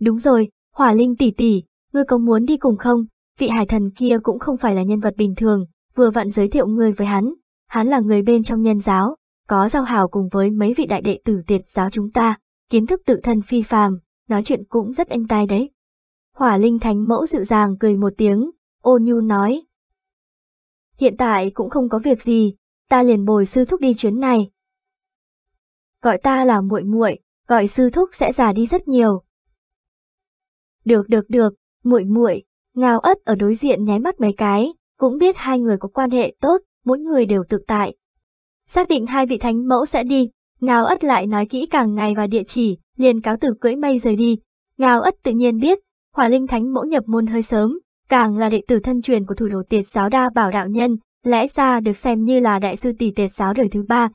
Speaker 1: Đúng rồi, Hỏa Linh tỷ tỷ, ngươi có muốn đi cùng không? Vị hải thần kia cũng không phải là nhân vật bình thường, vừa vặn giới thiệu ngươi với hắn, hắn là người bên trong nhân giáo, có giao hảo cùng với mấy vị đại đệ tử tiệt giáo chúng ta, kiến thức tự thân phi phàm, nói chuyện cũng rất anh tai đấy. Hỏa linh thánh mẫu dịu dàng cười một tiếng, ô nhu nói. Hiện tại cũng không có việc gì, ta liền bồi sư thúc đi chuyến này. Gọi ta là muội muội, gọi sư thúc sẽ già đi rất nhiều. Được được được, muội muội, ngao ất ở đối diện nháy mắt mấy cái, cũng biết hai người có quan hệ tốt, mỗi người đều tự tại. Xác định hai vị thánh mẫu sẽ đi, ngao ất lại nói kỹ càng ngày và địa chỉ, liền cáo tử cưỡi mây rời đi. Ngao ất tự nhiên biết Hỏa Linh Thánh Mẫu nhập môn hơi sớm, càng là đệ tử thân truyền của thủ đồ tiệt giáo đa bảo đạo nhân, lẽ ra được xem như là đại sư tỷ tiệt giáo đời thứ ba.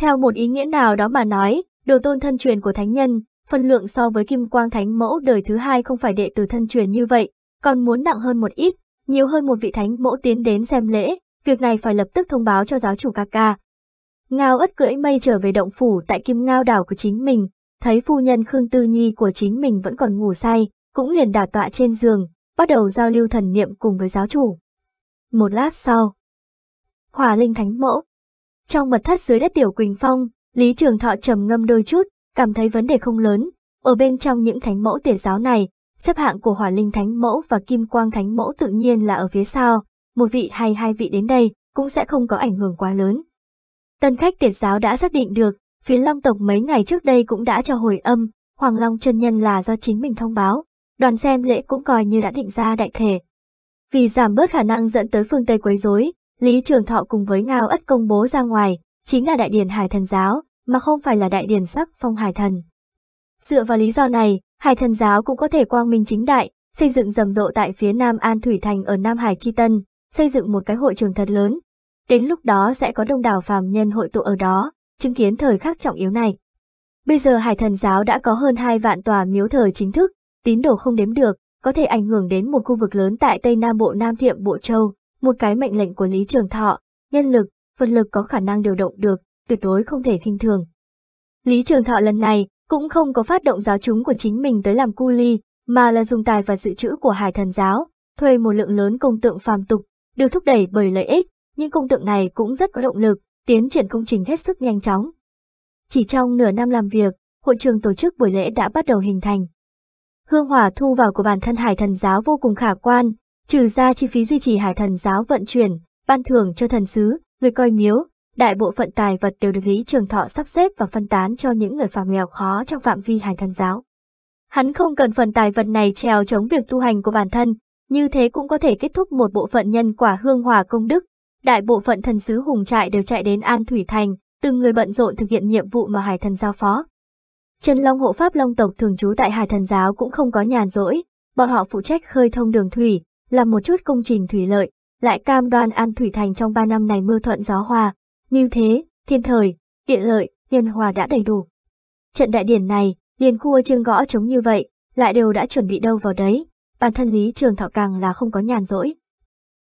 Speaker 1: Theo một ý nghĩa nào đó mà nói, đồ tôn thân truyền của thánh nhân, phân lượng so với kim quang thánh mẫu đời thứ hai không phải đệ tử thân truyền như vậy, còn muốn nặng hơn một ít, nhiều hơn một vị thánh mẫu tiến đến xem lễ, việc này phải lập tức thông báo cho giáo chủ ca ca. Ngao ất cưỡi mây trở về động phủ tại kim ngao đảo của chính mình, thấy phu nhân Khương Tư Nhi của chính mình vẫn còn ngủ say, cũng liền đả tọa trên giường, bắt đầu giao lưu thần niệm cùng với giáo chủ. Một lát sau, Hỏa Linh Thánh Mẫu. Trong mật thất dưới đất Tiểu Quỳnh Phong, Lý Trường Thọ trầm ngâm đôi chút, cảm thấy vấn đề không lớn, ở bên trong những thánh mẫu tiền giáo này, xếp hạng của Hỏa Linh Thánh Mẫu và Kim Quang Thánh Mẫu tự nhiên là ở phía sau, một vị hay hai vị đến đây cũng sẽ không có ảnh hưởng quá lớn. Tân khách tiền giáo đã xác định được, phía Long tộc mấy ngày trước đây cũng đã cho hồi âm, Hoàng Long chân nhân là do chính mình thông báo, đoàn xem lễ cũng coi như đã định ra đại thể. Vì giảm bớt khả năng dẫn tới phương Tây quấy rối, Lý Trường Thọ cùng với Ngao Ất công bố ra ngoài, chính là đại điển hải thần giáo, mà không phải là đại điển sắc phong hải thần. Dựa vào lý do này, hải thần giáo cũng có thể quang minh chính đại, xây dựng rầm độ tại phía Nam An Thủy Thành ở Nam Hải Chi Tân, xây dựng một cái hội trường thật lớn. Đến lúc đó sẽ có đông đảo phàm nhân hội tụ ở đó, chứng kiến thời khắc trọng yếu này. Bây giờ hải thần giáo đã có hơn 2 vạn tòa miếu thờ chính thức, tín đồ không đếm được, có thể ảnh hưởng đến một khu vực lớn tại Tây Nam Bộ Nam Thiệm Bộ Châu, một cái mệnh lệnh của Lý Trường Thọ, nhân lực, vật lực có khả năng điều động được, tuyệt đối không thể khinh thường. Lý Trường Thọ lần này cũng không có phát động giáo chúng của chính mình tới làm cu ly, mà là dùng tài và dự trữ của hải thần giáo, thuê một lượng lớn công tượng phàm tục, được thúc đẩy bởi lợi ích, nhưng công tượng này cũng rất có động lực, tiến triển công trình hết sức nhanh chóng. Chỉ trong nửa năm làm việc, hội trường tổ chức buổi lễ đã bắt đầu hình thành hương hỏa thu vào của bản thân hải thần giáo vô cùng khả quan, trừ ra chi phí duy trì hải thần giáo vận chuyển, ban thưởng cho thần sứ, người coi miếu, đại bộ phận tài vật đều được Lý Trường Thọ sắp xếp và phân tán cho những người phàm nghèo khó trong phạm vi hải thần giáo. Hắn không cần phần tài vật này trèo chống việc tu hành của bản thân, như thế cũng có thể kết thúc một bộ phận nhân quả hương hỏa công đức. Đại bộ phận thần sứ hùng trại đều chạy đến An Thủy Thành, từng người bận rộn thực hiện nhiệm vụ mà hải thần giao phó. Trần Long hộ pháp Long tộc thường trú tại Hải Thần Giáo cũng không có nhàn rỗi, bọn họ phụ trách khơi thông đường thủy, làm một chút công trình thủy lợi, lại cam đoan an thủy thành trong 3 năm này mưa thuận gió hòa. Như thế, thiên thời, địa lợi, nhân hòa đã đầy đủ. Trận đại điển này, liền khu trương gõ chống như vậy, lại đều đã chuẩn bị đâu vào đấy, bản thân Lý Trường Thọ càng là không có nhàn rỗi.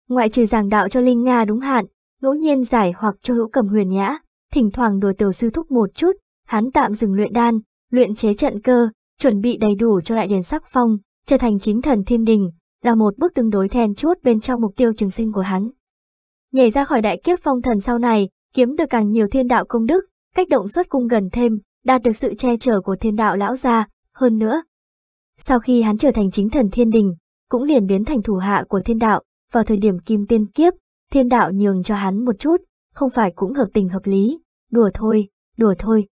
Speaker 1: Ngoại trừ giảng đạo cho Linh Nga đúng hạn, ngẫu nhiên giải hoặc cho hữu cầm huyền nhã, thỉnh thoảng đùa tiểu sư thúc một chút, hắn tạm dừng luyện đan, luyện chế trận cơ, chuẩn bị đầy đủ cho đại điển sắc phong, trở thành chính thần thiên đình, là một bước tương đối then chốt bên trong mục tiêu trường sinh của hắn. Nhảy ra khỏi đại kiếp phong thần sau này, kiếm được càng nhiều thiên đạo công đức, cách động xuất cung gần thêm, đạt được sự che chở của thiên đạo lão gia, hơn nữa. Sau khi hắn trở thành chính thần thiên đình, cũng liền biến thành thủ hạ của thiên đạo, vào thời điểm kim tiên kiếp, thiên đạo nhường cho hắn một chút, không phải cũng hợp tình hợp lý, đùa thôi, đùa thôi.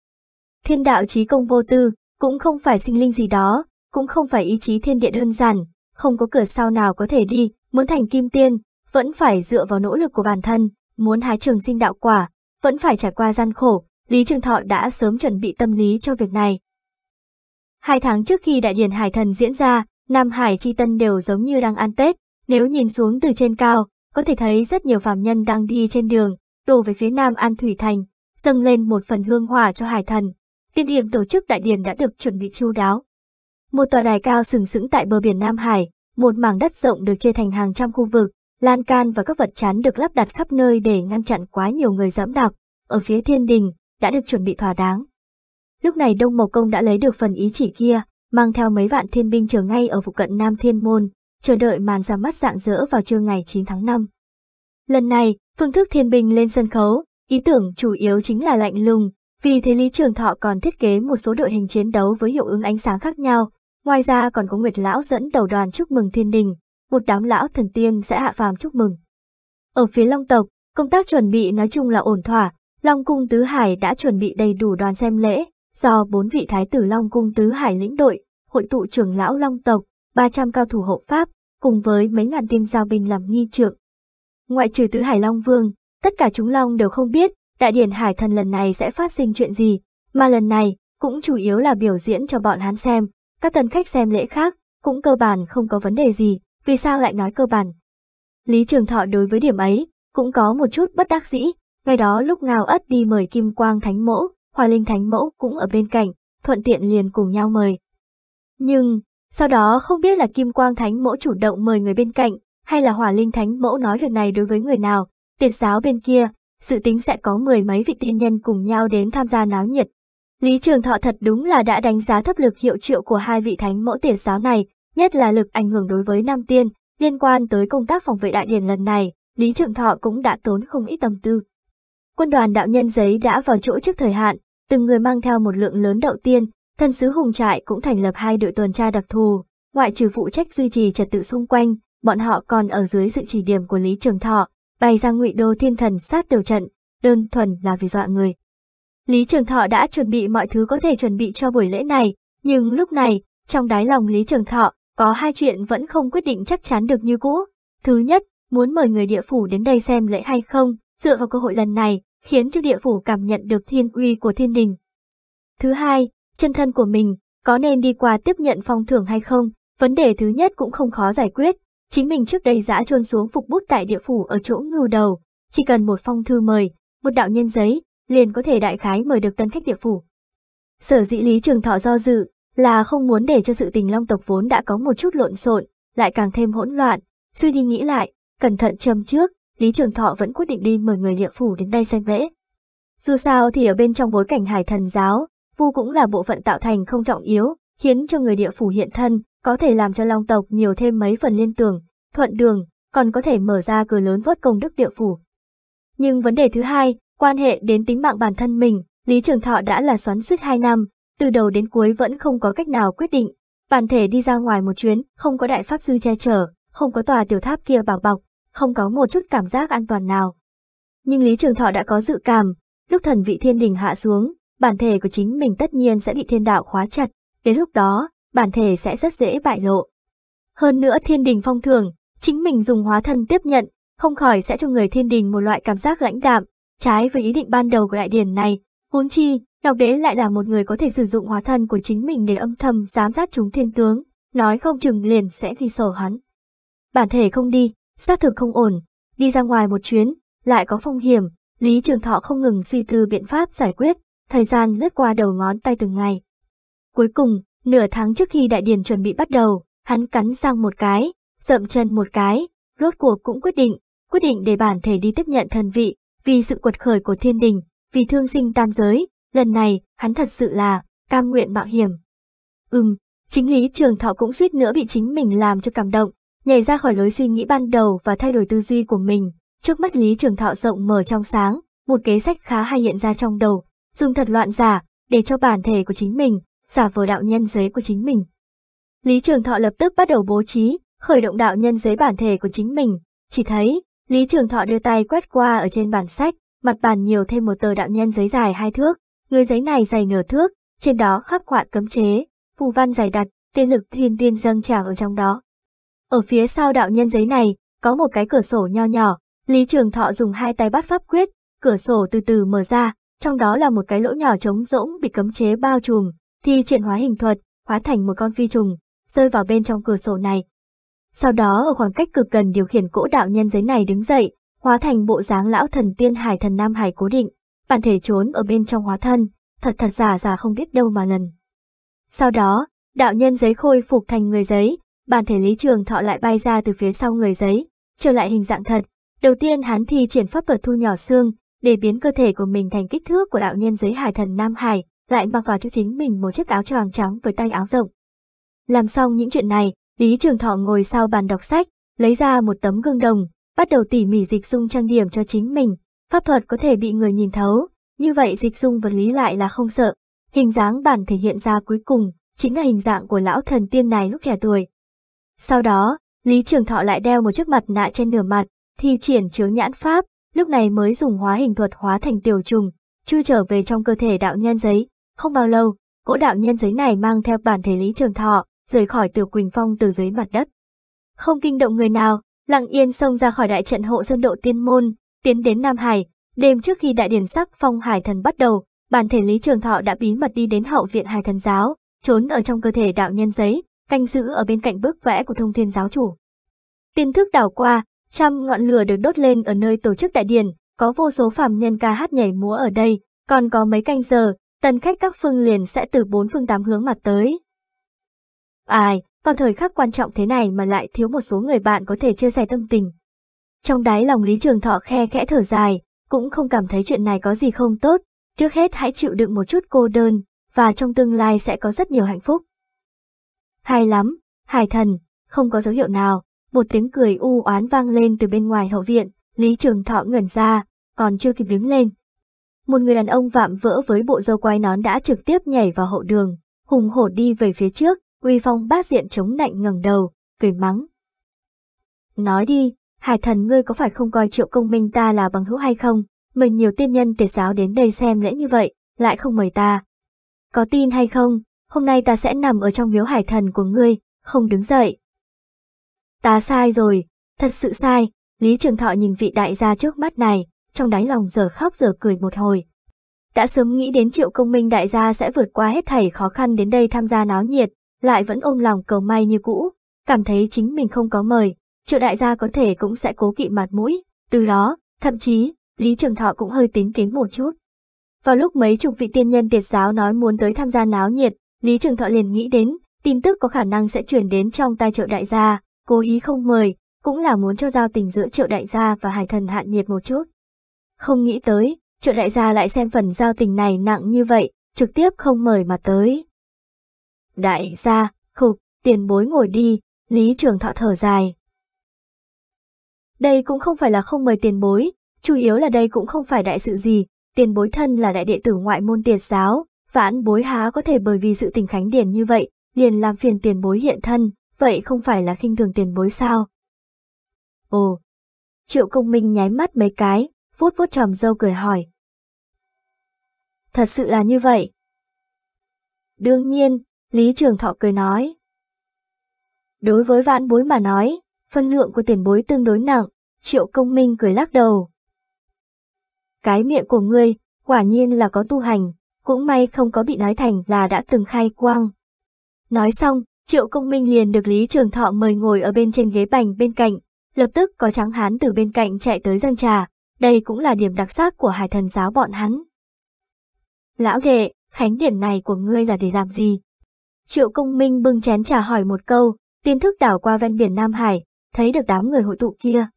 Speaker 1: Thiên đạo trí công vô tư, cũng không phải sinh linh gì đó, cũng không phải ý chí thiên địa đơn giản, không có cửa sau nào có thể đi, muốn thành kim tiên, vẫn phải dựa vào nỗ lực của bản thân, muốn hái trường sinh đạo quả, vẫn phải trải qua gian khổ, Lý Trường Thọ đã sớm chuẩn bị tâm lý cho việc này. Hai tháng trước khi đại điển Hải Thần diễn ra, Nam Hải Chi Tân đều giống như đang ăn Tết, nếu nhìn xuống từ trên cao, có thể thấy rất nhiều phàm nhân đang đi trên đường, đổ về phía Nam An Thủy Thành, dâng lên một phần hương hỏa cho Hải Thần. Địa điểm tổ chức đại điển đã được chuẩn bị chu đáo. Một tòa đài cao sừng sững tại bờ biển Nam Hải, một mảng đất rộng được chia thành hàng trăm khu vực, lan can và các vật chắn được lắp đặt khắp nơi để ngăn chặn quá nhiều người dẫm đạp. Ở phía thiên đình, đã được chuẩn bị thỏa đáng. Lúc này Đông Mộc Công đã lấy được phần ý chỉ kia, mang theo mấy vạn thiên binh chờ ngay ở phụ cận Nam Thiên Môn, chờ đợi màn ra mắt dạng dỡ vào trưa ngày 9 tháng 5. Lần này, phương thức thiên binh lên sân khấu, ý tưởng chủ yếu chính là lạnh lùng, vì thế Lý Trường Thọ còn thiết kế một số đội hình chiến đấu với hiệu ứng ánh sáng khác nhau, ngoài ra còn có Nguyệt Lão dẫn đầu đoàn chúc mừng thiên đình, một đám lão thần tiên sẽ hạ phàm chúc mừng. Ở phía Long tộc, công tác chuẩn bị nói chung là ổn thỏa, Long Cung Tứ Hải đã chuẩn bị đầy đủ đoàn xem lễ, do bốn vị thái tử Long Cung Tứ Hải lĩnh đội, hội tụ trưởng lão Long tộc, 300 cao thủ hộ pháp, cùng với mấy ngàn tiên giao binh làm nghi trượng. Ngoại trừ Tứ Hải Long Vương, tất cả chúng Long đều không biết đại điển hải thần lần này sẽ phát sinh chuyện gì, mà lần này cũng chủ yếu là biểu diễn cho bọn hắn xem, các tân khách xem lễ khác cũng cơ bản không có vấn đề gì, vì sao lại nói cơ bản. Lý Trường Thọ đối với điểm ấy cũng có một chút bất đắc dĩ, ngày đó lúc nào ất đi mời Kim Quang Thánh Mẫu, Hòa Linh Thánh Mẫu cũng ở bên cạnh, thuận tiện liền cùng nhau mời. Nhưng, sau đó không biết là Kim Quang Thánh Mẫu chủ động mời người bên cạnh, hay là Hòa Linh Thánh Mẫu nói việc này đối với người nào, tiệt giáo bên kia dự tính sẽ có mười mấy vị tiên nhân cùng nhau đến tham gia náo nhiệt. Lý Trường Thọ thật đúng là đã đánh giá thấp lực hiệu triệu của hai vị thánh mẫu tiền giáo này, nhất là lực ảnh hưởng đối với Nam Tiên, liên quan tới công tác phòng vệ đại điển lần này, Lý Trường Thọ cũng đã tốn không ít tâm tư. Quân đoàn đạo nhân giấy đã vào chỗ trước thời hạn, từng người mang theo một lượng lớn đậu tiên, Thân sứ Hùng Trại cũng thành lập hai đội tuần tra đặc thù, ngoại trừ phụ trách duy trì trật tự xung quanh, bọn họ còn ở dưới sự chỉ điểm của Lý Trường Thọ, bày ra ngụy đô thiên thần sát tiểu trận, đơn thuần là vì dọa người. Lý Trường Thọ đã chuẩn bị mọi thứ có thể chuẩn bị cho buổi lễ này, nhưng lúc này, trong đáy lòng Lý Trường Thọ, có hai chuyện vẫn không quyết định chắc chắn được như cũ. Thứ nhất, muốn mời người địa phủ đến đây xem lễ hay không, dựa vào cơ hội lần này, khiến cho địa phủ cảm nhận được thiên uy của thiên đình. Thứ hai, chân thân của mình, có nên đi qua tiếp nhận phong thưởng hay không? Vấn đề thứ nhất cũng không khó giải quyết, Chính mình trước đây dã trôn xuống phục bút tại địa phủ ở chỗ ngưu đầu, chỉ cần một phong thư mời, một đạo nhân giấy, liền có thể đại khái mời được tân khách địa phủ. Sở dĩ Lý Trường Thọ do dự là không muốn để cho sự tình long tộc vốn đã có một chút lộn xộn, lại càng thêm hỗn loạn, suy đi nghĩ lại, cẩn thận châm trước, Lý Trường Thọ vẫn quyết định đi mời người địa phủ đến đây xem vẽ Dù sao thì ở bên trong bối cảnh hải thần giáo, vu cũng là bộ phận tạo thành không trọng yếu, khiến cho người địa phủ hiện thân, có thể làm cho Long tộc nhiều thêm mấy phần liên tưởng, thuận đường, còn có thể mở ra cửa lớn vớt công đức địa phủ. Nhưng vấn đề thứ hai, quan hệ đến tính mạng bản thân mình, Lý Trường Thọ đã là xoắn suốt 2 năm, từ đầu đến cuối vẫn không có cách nào quyết định. Bản thể đi ra ngoài một chuyến, không có đại pháp sư che chở, không có tòa tiểu tháp kia bảo bọc, không có một chút cảm giác an toàn nào. Nhưng Lý Trường Thọ đã có dự cảm, lúc thần vị thiên đình hạ xuống, bản thể của chính mình tất nhiên sẽ bị thiên đạo khóa chặt, đến lúc đó, bản thể sẽ rất dễ bại lộ. Hơn nữa thiên đình phong thường, chính mình dùng hóa thân tiếp nhận, không khỏi sẽ cho người thiên đình một loại cảm giác lãnh đạm, trái với ý định ban đầu của đại điển này, huống chi, Ngọc Đế lại là một người có thể sử dụng hóa thân của chính mình để âm thầm giám sát chúng thiên tướng, nói không chừng liền sẽ ghi sổ hắn. Bản thể không đi, xác thực không ổn, đi ra ngoài một chuyến, lại có phong hiểm, Lý Trường Thọ không ngừng suy tư biện pháp giải quyết, thời gian lướt qua đầu ngón tay từng ngày. Cuối cùng, Nửa tháng trước khi đại điển chuẩn bị bắt đầu, hắn cắn răng một cái, dậm chân một cái, rốt cuộc cũng quyết định, quyết định để bản thể đi tiếp nhận thần vị, vì sự quật khởi của thiên đình, vì thương sinh tam giới, lần này, hắn thật sự là, cam nguyện mạo hiểm. Ừm, chính lý trường thọ cũng suýt nữa bị chính mình làm cho cảm động, nhảy ra khỏi lối suy nghĩ ban đầu và thay đổi tư duy của mình, trước mắt lý trường thọ rộng mở trong sáng, một kế sách khá hay hiện ra trong đầu, dùng thật loạn giả, để cho bản thể của chính mình, giả vờ đạo nhân giấy của chính mình. Lý Trường Thọ lập tức bắt đầu bố trí, khởi động đạo nhân giấy bản thể của chính mình, chỉ thấy, Lý Trường Thọ đưa tay quét qua ở trên bản sách, mặt bàn nhiều thêm một tờ đạo nhân giấy dài hai thước, người giấy này dày nửa thước, trên đó khắc họa cấm chế, phù văn dày đặc, tiên lực thiên tiên dâng trào ở trong đó. Ở phía sau đạo nhân giấy này, có một cái cửa sổ nho nhỏ, Lý Trường Thọ dùng hai tay bắt pháp quyết, cửa sổ từ từ mở ra, trong đó là một cái lỗ nhỏ trống rỗng bị cấm chế bao trùm, thì chuyển hóa hình thuật, hóa thành một con phi trùng, rơi vào bên trong cửa sổ này. Sau đó ở khoảng cách cực gần điều khiển cỗ đạo nhân giấy này đứng dậy, hóa thành bộ dáng lão thần tiên hải thần Nam Hải cố định, bản thể trốn ở bên trong hóa thân, thật thật giả giả không biết đâu mà lần. Sau đó, đạo nhân giấy khôi phục thành người giấy, bản thể lý trường thọ lại bay ra từ phía sau người giấy, trở lại hình dạng thật. Đầu tiên hắn thi triển pháp vật thu nhỏ xương, để biến cơ thể của mình thành kích thước của đạo nhân giấy hải thần Nam Hải, lại mặc vào cho chính mình một chiếc áo choàng trắng với tay áo rộng. Làm xong những chuyện này, Lý Trường Thọ ngồi sau bàn đọc sách, lấy ra một tấm gương đồng, bắt đầu tỉ mỉ dịch dung trang điểm cho chính mình. Pháp thuật có thể bị người nhìn thấu, như vậy dịch dung vật lý lại là không sợ. Hình dáng bản thể hiện ra cuối cùng, chính là hình dạng của lão thần tiên này lúc trẻ tuổi. Sau đó, Lý Trường Thọ lại đeo một chiếc mặt nạ trên nửa mặt, thi triển chứa nhãn pháp, lúc này mới dùng hóa hình thuật hóa thành tiểu trùng, chui trở về trong cơ thể đạo nhân giấy. Không bao lâu, cỗ đạo nhân giấy này mang theo bản thể lý trường thọ, rời khỏi tiểu Quỳnh Phong từ dưới mặt đất. Không kinh động người nào, lặng yên xông ra khỏi đại trận hộ sơn độ tiên môn, tiến đến Nam Hải, đêm trước khi đại điển sắc phong hải thần bắt đầu, bản thể lý trường thọ đã bí mật đi đến hậu viện hải thần giáo, trốn ở trong cơ thể đạo nhân giấy, canh giữ ở bên cạnh bức vẽ của thông thiên giáo chủ. Tiên thức đảo qua, trăm ngọn lửa được đốt lên ở nơi tổ chức đại điển, có vô số phàm nhân ca hát nhảy múa ở đây, còn có mấy canh giờ, Tần khách các phương liền sẽ từ bốn phương tám hướng mà tới. Ai, vào thời khắc quan trọng thế này mà lại thiếu một số người bạn có thể chia sẻ tâm tình. Trong đáy lòng Lý Trường Thọ khe khẽ thở dài, cũng không cảm thấy chuyện này có gì không tốt, trước hết hãy chịu đựng một chút cô đơn, và trong tương lai sẽ có rất nhiều hạnh phúc. Hay lắm, hài thần, không có dấu hiệu nào, một tiếng cười u oán vang lên từ bên ngoài hậu viện, Lý Trường Thọ ngẩn ra, còn chưa kịp đứng lên, một người đàn ông vạm vỡ với bộ dâu quai nón đã trực tiếp nhảy vào hậu đường, hùng hổ đi về phía trước, uy phong bác diện chống nạnh ngẩng đầu, cười mắng. Nói đi, hải thần ngươi có phải không coi triệu công minh ta là bằng hữu hay không? Mình nhiều tiên nhân tiệt giáo đến đây xem lễ như vậy, lại không mời ta. Có tin hay không, hôm nay ta sẽ nằm ở trong miếu hải thần của ngươi, không đứng dậy. Ta sai rồi, thật sự sai, Lý Trường Thọ nhìn vị đại gia trước mắt này, trong đáy lòng giờ khóc giờ cười một hồi. Đã sớm nghĩ đến triệu công minh đại gia sẽ vượt qua hết thảy khó khăn đến đây tham gia náo nhiệt, lại vẫn ôm lòng cầu may như cũ, cảm thấy chính mình không có mời, triệu đại gia có thể cũng sẽ cố kỵ mặt mũi, từ đó, thậm chí, Lý Trường Thọ cũng hơi tính kiến một chút. Vào lúc mấy chục vị tiên nhân tiệt giáo nói muốn tới tham gia náo nhiệt, Lý Trường Thọ liền nghĩ đến, tin tức có khả năng sẽ chuyển đến trong tay triệu đại gia, cố ý không mời, cũng là muốn cho giao tình giữa triệu đại gia và hải thần hạn nhiệt một chút. Không nghĩ tới, triệu đại gia lại xem phần giao tình này nặng như vậy, trực tiếp không mời mà tới. Đại gia, khục, tiền bối ngồi đi, Lý Trường Thọ thở dài. Đây cũng không phải là không mời tiền bối, chủ yếu là đây cũng không phải đại sự gì, tiền bối thân là đại đệ tử ngoại môn tiệt giáo, vãn bối há có thể bởi vì sự tình khánh điển như vậy, liền làm phiền tiền bối hiện thân, vậy không phải là khinh thường tiền bối sao? Ồ, triệu công minh nháy mắt mấy cái, vuốt vuốt tròm dâu cười hỏi. Thật sự là như vậy. Đương nhiên, Lý Trường Thọ cười nói. Đối với vãn bối mà nói, phân lượng của tiền bối tương đối nặng, triệu công minh cười lắc đầu. Cái miệng của ngươi, quả nhiên là có tu hành, cũng may không có bị nói thành là đã từng khai quang. Nói xong, triệu công minh liền được Lý Trường Thọ mời ngồi ở bên trên ghế bành bên cạnh, lập tức có tráng hán từ bên cạnh chạy tới dân trà, đây cũng là điểm đặc sắc của hải thần giáo bọn hắn. Lão đệ, khánh điển này của ngươi là để làm gì? Triệu công minh bưng chén trả hỏi một câu, tin thức đảo qua ven biển Nam Hải, thấy được đám người hội tụ kia.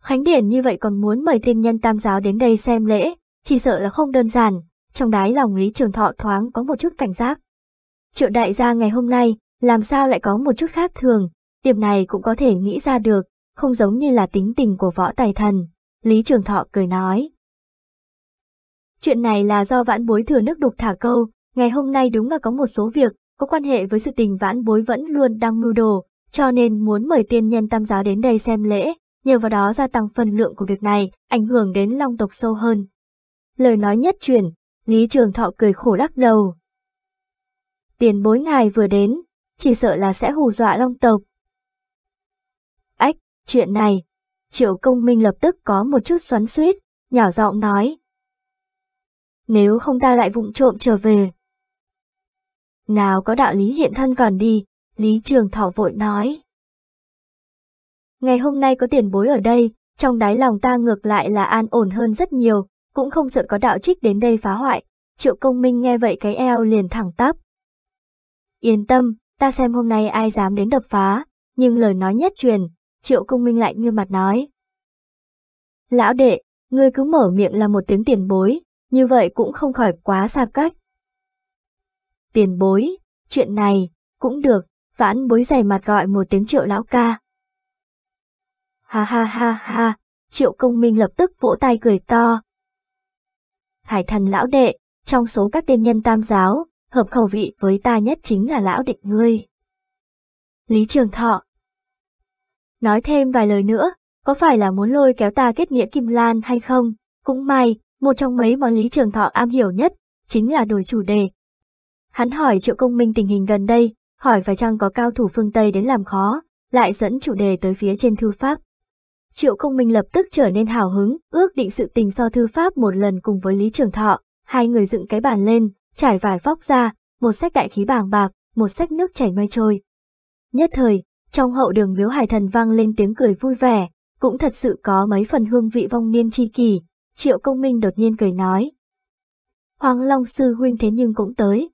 Speaker 1: Khánh điển như vậy còn muốn mời tiên nhân tam giáo đến đây xem lễ, chỉ sợ là không đơn giản, trong đáy lòng Lý Trường Thọ thoáng có một chút cảnh giác. Triệu đại gia ngày hôm nay, làm sao lại có một chút khác thường, điểm này cũng có thể nghĩ ra được, không giống như là tính tình của võ tài thần, Lý Trường Thọ cười nói. Chuyện này là do vãn bối thừa nước đục thả câu, ngày hôm nay đúng là có một số việc, có quan hệ với sự tình vãn bối vẫn luôn đang mưu đồ, cho nên muốn mời tiên nhân tam giáo đến đây xem lễ, nhờ vào đó gia tăng phần lượng của việc này, ảnh hưởng đến long tộc sâu hơn. Lời nói nhất truyền, Lý Trường Thọ cười khổ lắc đầu. Tiền bối ngài vừa đến, chỉ sợ là sẽ hù dọa long tộc. Ách, chuyện này, Triệu công minh lập tức có một chút xoắn suýt, nhỏ giọng nói. Nếu không ta lại vụng trộm trở về. Nào có đạo lý hiện thân còn đi, Lý Trường Thọ vội nói. Ngày hôm nay có tiền bối ở đây, trong đáy lòng ta ngược lại là an ổn hơn rất nhiều, cũng không sợ có đạo trích đến đây phá hoại. Triệu công minh nghe vậy cái eo liền thẳng tắp. Yên tâm, ta xem hôm nay ai dám đến đập phá, nhưng lời nói nhất truyền, Triệu công minh lại nghiêm mặt nói. Lão đệ, ngươi cứ mở miệng là một tiếng tiền bối, như vậy cũng không khỏi quá xa cách. Tiền bối, chuyện này, cũng được, vãn bối dày mặt gọi một tiếng triệu lão ca. Ha ha ha ha, triệu công minh lập tức vỗ tay cười to. Hải thần lão đệ, trong số các tiên nhân tam giáo, hợp khẩu vị với ta nhất chính là lão định ngươi. Lý Trường Thọ, nói thêm vài lời nữa, có phải là muốn lôi kéo ta kết nghĩa Kim Lan hay không? Cũng may, một trong mấy món Lý Trường Thọ am hiểu nhất, chính là đổi chủ đề. Hắn hỏi Triệu Công Minh tình hình gần đây, hỏi phải chăng có cao thủ phương Tây đến làm khó, lại dẫn chủ đề tới phía trên thư pháp. Triệu Công Minh lập tức trở nên hào hứng, ước định sự tình so thư pháp một lần cùng với Lý Trường Thọ, hai người dựng cái bàn lên, trải vài phóc ra, một sách đại khí bàng bạc, một sách nước chảy mây trôi. Nhất thời, trong hậu đường miếu hải thần vang lên tiếng cười vui vẻ, cũng thật sự có mấy phần hương vị vong niên chi kỳ, triệu công minh đột nhiên cười nói. Hoàng Long sư huynh thế nhưng cũng tới.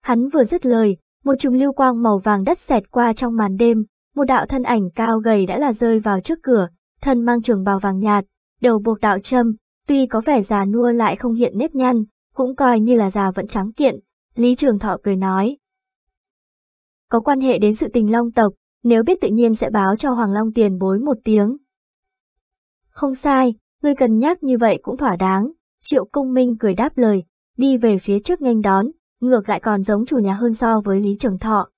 Speaker 1: Hắn vừa dứt lời, một chùm lưu quang màu vàng đất xẹt qua trong màn đêm, một đạo thân ảnh cao gầy đã là rơi vào trước cửa, thân mang trường bào vàng nhạt, đầu buộc đạo châm, tuy có vẻ già nua lại không hiện nếp nhăn, cũng coi như là già vẫn trắng kiện, Lý Trường Thọ cười nói. Có quan hệ đến sự tình long tộc, nếu biết tự nhiên sẽ báo cho Hoàng Long tiền bối một tiếng. Không sai, ngươi cần nhắc như vậy cũng thỏa đáng, Triệu Công Minh cười đáp lời, đi về phía trước nghênh đón, ngược lại còn giống chủ nhà hơn so với Lý Trường Thọ.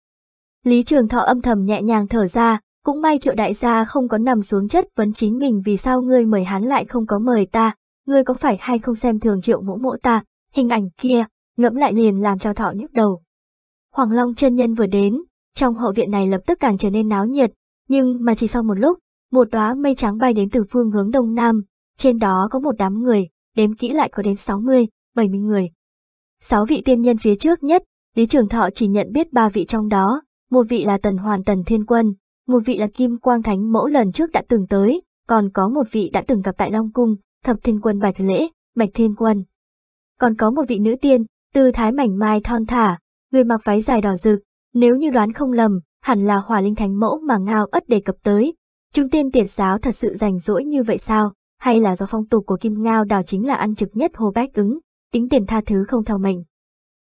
Speaker 1: Lý Trường Thọ âm thầm nhẹ nhàng thở ra, cũng may triệu đại gia không có nằm xuống chất vấn chính mình vì sao ngươi mời hắn lại không có mời ta, ngươi có phải hay không xem thường triệu mỗ mỗ ta, hình ảnh kia, ngẫm lại liền làm cho thọ nhức đầu. Hoàng Long chân nhân vừa đến, trong hậu viện này lập tức càng trở nên náo nhiệt, nhưng mà chỉ sau một lúc, một đóa mây trắng bay đến từ phương hướng đông nam, trên đó có một đám người, đếm kỹ lại có đến 60, 70 người. Sáu vị tiên nhân phía trước nhất, Lý Trường Thọ chỉ nhận biết ba vị trong đó, một vị là Tần Hoàn Tần Thiên Quân, một vị là Kim Quang Thánh Mẫu lần trước đã từng tới, còn có một vị đã từng gặp tại Long Cung, Thập Thiên Quân Bạch Lễ, Bạch Thiên Quân. Còn có một vị nữ tiên, tư thái mảnh mai thon thả, người mặc váy dài đỏ rực, nếu như đoán không lầm, hẳn là hỏa linh thánh mẫu mà Ngao ất đề cập tới. Chúng tiên tiền giáo thật sự rảnh rỗi như vậy sao? Hay là do phong tục của Kim Ngao đào chính là ăn trực nhất hồ bách ứng, tính tiền tha thứ không theo mệnh?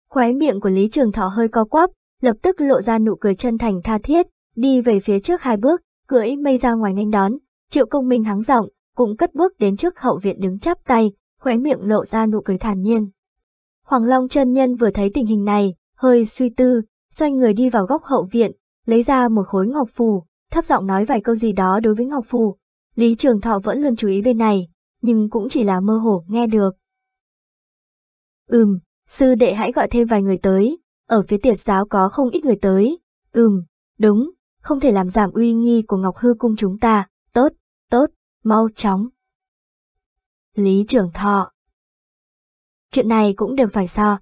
Speaker 1: Khóe miệng của Lý Trường Thọ hơi co quắp, lập tức lộ ra nụ cười chân thành tha thiết, đi về phía trước hai bước, cưỡi mây ra ngoài nghênh đón, triệu công minh hắng giọng, cũng cất bước đến trước hậu viện đứng chắp tay, khóe miệng lộ ra nụ cười thản nhiên. Hoàng Long chân nhân vừa thấy tình hình này, hơi suy tư, xoay người đi vào góc hậu viện, lấy ra một khối ngọc phù, thấp giọng nói vài câu gì đó đối với ngọc phù. Lý Trường Thọ vẫn luôn chú ý bên này, nhưng cũng chỉ là mơ hồ nghe được. Ừm, sư đệ hãy gọi thêm vài người tới, ở phía tiệt giáo có không ít người tới. Ừm, đúng, không thể làm giảm uy nghi của Ngọc Hư Cung chúng ta, tốt, tốt, mau chóng. Lý Trường Thọ Chuyện này cũng đều phải so.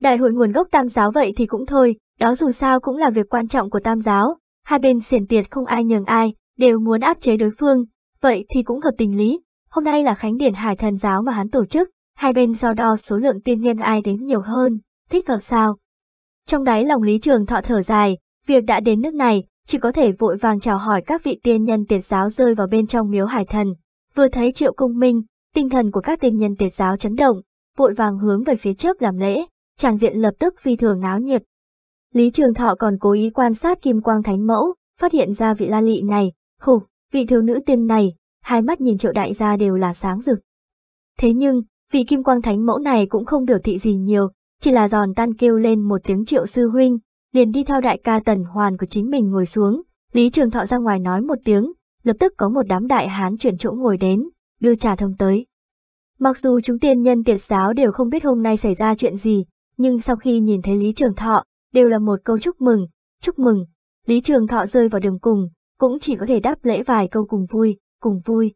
Speaker 1: Đại hội nguồn gốc tam giáo vậy thì cũng thôi, đó dù sao cũng là việc quan trọng của tam giáo, hai bên xiển tiệt không ai nhường ai, đều muốn áp chế đối phương, vậy thì cũng hợp tình lý. Hôm nay là khánh điển hải thần giáo mà hắn tổ chức, hai bên do đo số lượng tiên nhân ai đến nhiều hơn, thích hợp sao? Trong đáy lòng Lý Trường Thọ thở dài, việc đã đến nước này, chỉ có thể vội vàng chào hỏi các vị tiên nhân tiệt giáo rơi vào bên trong miếu hải thần. Vừa thấy triệu công minh, tinh thần của các tiên nhân tiệt giáo chấn động, vội vàng hướng về phía trước làm lễ, tràng diện lập tức phi thường náo nhiệt, Lý Trường Thọ còn cố ý quan sát kim quang thánh mẫu, phát hiện ra vị la lị này, hục, vị thiếu nữ tiên này, hai mắt nhìn triệu đại gia đều là sáng rực. Thế nhưng, vị kim quang thánh mẫu này cũng không biểu thị gì nhiều, chỉ là giòn tan kêu lên một tiếng triệu sư huynh, liền đi theo đại ca tần hoàn của chính mình ngồi xuống, Lý Trường Thọ ra ngoài nói một tiếng, lập tức có một đám đại hán chuyển chỗ ngồi đến, đưa trà thông tới. Mặc dù chúng tiên nhân tiệt giáo đều không biết hôm nay xảy ra chuyện gì, nhưng sau khi nhìn thấy Lý Trường Thọ, đều là một câu chúc mừng, chúc mừng. Lý Trường Thọ rơi vào đường cùng, cũng chỉ có thể đáp lễ vài câu cùng vui, cùng vui.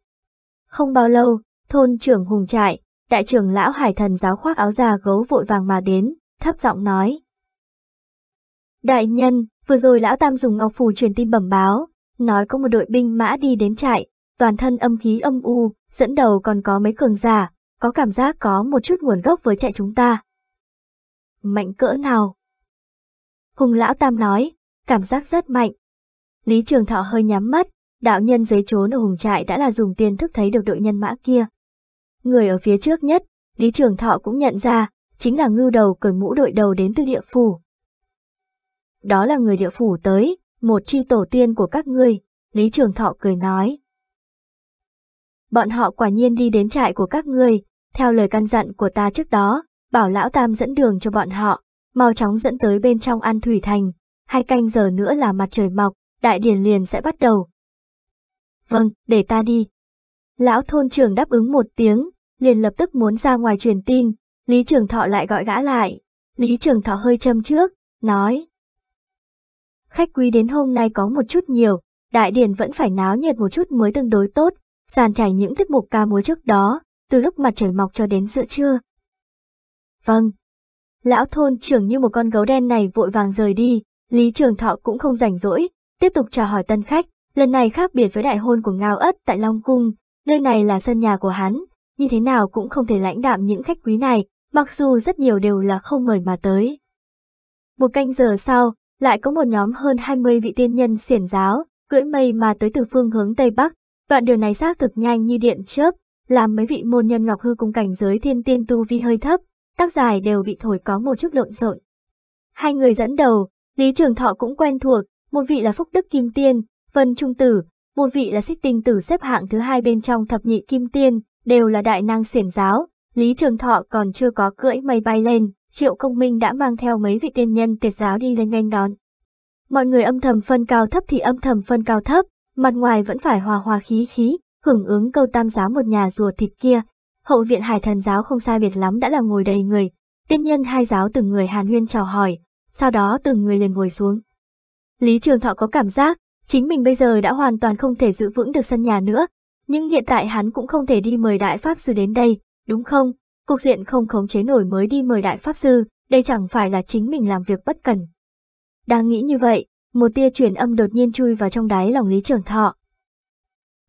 Speaker 1: Không bao lâu, thôn trưởng hùng trại, đại trưởng lão hải thần giáo khoác áo già gấu vội vàng mà đến, thấp giọng nói. Đại nhân, vừa rồi lão tam dùng ngọc phù truyền tin bẩm báo, nói có một đội binh mã đi đến trại, toàn thân âm khí âm u, dẫn đầu còn có mấy cường giả, có cảm giác có một chút nguồn gốc với trại chúng ta. Mạnh cỡ nào? Hùng lão tam nói, cảm giác rất mạnh. Lý Trường Thọ hơi nhắm mắt, đạo nhân giấy trốn ở hùng trại đã là dùng tiên thức thấy được đội nhân mã kia. Người ở phía trước nhất, Lý Trường Thọ cũng nhận ra, chính là ngưu đầu cởi mũ đội đầu đến từ địa phủ. Đó là người địa phủ tới, một chi tổ tiên của các ngươi, Lý Trường Thọ cười nói. Bọn họ quả nhiên đi đến trại của các ngươi, theo lời căn dặn của ta trước đó, bảo lão tam dẫn đường cho bọn họ, mau chóng dẫn tới bên trong ăn thủy thành, hai canh giờ nữa là mặt trời mọc, đại điển liền sẽ bắt đầu. Vâng, để ta đi. Lão thôn trưởng đáp ứng một tiếng, liền lập tức muốn ra ngoài truyền tin, Lý Trường Thọ lại gọi gã lại. Lý Trường Thọ hơi châm trước, nói. Khách quý đến hôm nay có một chút nhiều, đại điển vẫn phải náo nhiệt một chút mới tương đối tốt, sàn trải những tiết mục ca múa trước đó, từ lúc mặt trời mọc cho đến giữa trưa. Vâng, Lão thôn trưởng như một con gấu đen này vội vàng rời đi, Lý Trường Thọ cũng không rảnh rỗi, tiếp tục chào hỏi tân khách, lần này khác biệt với đại hôn của Ngao Ất tại Long Cung, nơi này là sân nhà của hắn, như thế nào cũng không thể lãnh đạm những khách quý này, mặc dù rất nhiều đều là không mời mà tới. Một canh giờ sau, lại có một nhóm hơn 20 vị tiên nhân xiển giáo, cưỡi mây mà tới từ phương hướng Tây Bắc, đoạn đường này xác thực nhanh như điện chớp, làm mấy vị môn nhân ngọc hư cùng cảnh giới thiên tiên tu vi hơi thấp, tóc dài đều bị thổi có một chút lộn xộn. Hai người dẫn đầu, Lý Trường Thọ cũng quen thuộc, một vị là Phúc Đức Kim Tiên, Vân Trung Tử, một vị là Xích Tinh Tử xếp hạng thứ hai bên trong thập nhị Kim Tiên, đều là đại năng xiển giáo. Lý Trường Thọ còn chưa có cưỡi mây bay lên, Triệu Công Minh đã mang theo mấy vị tiên nhân tiệt giáo đi lên nghênh đón. Mọi người âm thầm phân cao thấp thì âm thầm phân cao thấp, mặt ngoài vẫn phải hòa hòa khí khí, hưởng ứng câu tam giáo một nhà rùa thịt kia, hậu viện hải thần giáo không sai biệt lắm đã là ngồi đầy người, tiên nhân hai giáo từng người hàn huyên chào hỏi, sau đó từng người liền ngồi xuống. Lý Trường Thọ có cảm giác, chính mình bây giờ đã hoàn toàn không thể giữ vững được sân nhà nữa, nhưng hiện tại hắn cũng không thể đi mời Đại Pháp Sư đến đây, đúng không? Cục diện không khống chế nổi mới đi mời Đại Pháp Sư, đây chẳng phải là chính mình làm việc bất cần. Đang nghĩ như vậy, một tia truyền âm đột nhiên chui vào trong đáy lòng Lý Trường Thọ.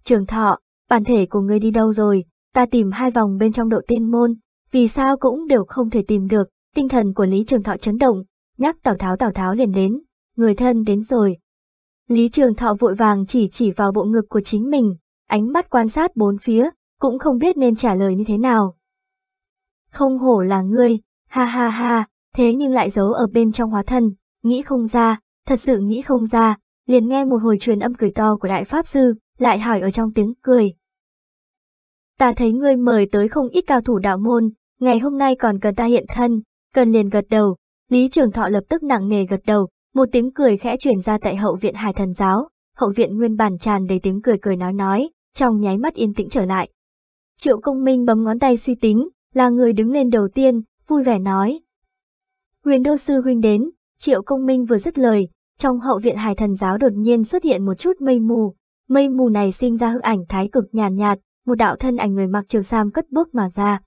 Speaker 1: Trường Thọ, bản thể của ngươi đi đâu rồi, Ta tìm hai vòng bên trong độ tiên môn, vì sao cũng đều không thể tìm được, tinh thần của Lý Trường Thọ chấn động, nhắc Tào Tháo Tào Tháo liền đến, người thân đến rồi. Lý Trường Thọ vội vàng chỉ chỉ vào bộ ngực của chính mình, ánh mắt quan sát bốn phía, cũng không biết nên trả lời như thế nào. Không hổ là ngươi, ha ha ha, thế nhưng lại giấu ở bên trong hóa thân, nghĩ không ra, thật sự nghĩ không ra, liền nghe một hồi truyền âm cười to của Đại Pháp Sư, lại hỏi ở trong tiếng cười, ta thấy ngươi mời tới không ít cao thủ đạo môn, ngày hôm nay còn cần ta hiện thân, cần liền gật đầu. Lý Trường Thọ lập tức nặng nề gật đầu, một tiếng cười khẽ chuyển ra tại hậu viện Hải Thần Giáo, hậu viện nguyên bản tràn đầy tiếng cười cười nói nói, trong nháy mắt yên tĩnh trở lại. Triệu Công Minh bấm ngón tay suy tính, là người đứng lên đầu tiên, vui vẻ nói. Huyền Đô Sư Huynh đến, Triệu Công Minh vừa dứt lời, trong hậu viện Hải Thần Giáo đột nhiên xuất hiện một chút mây mù, mây mù này sinh ra hư ảnh thái cực nhàn nhạt, nhạt, một đạo thân ảnh người mặc trường sam cất bước mà ra,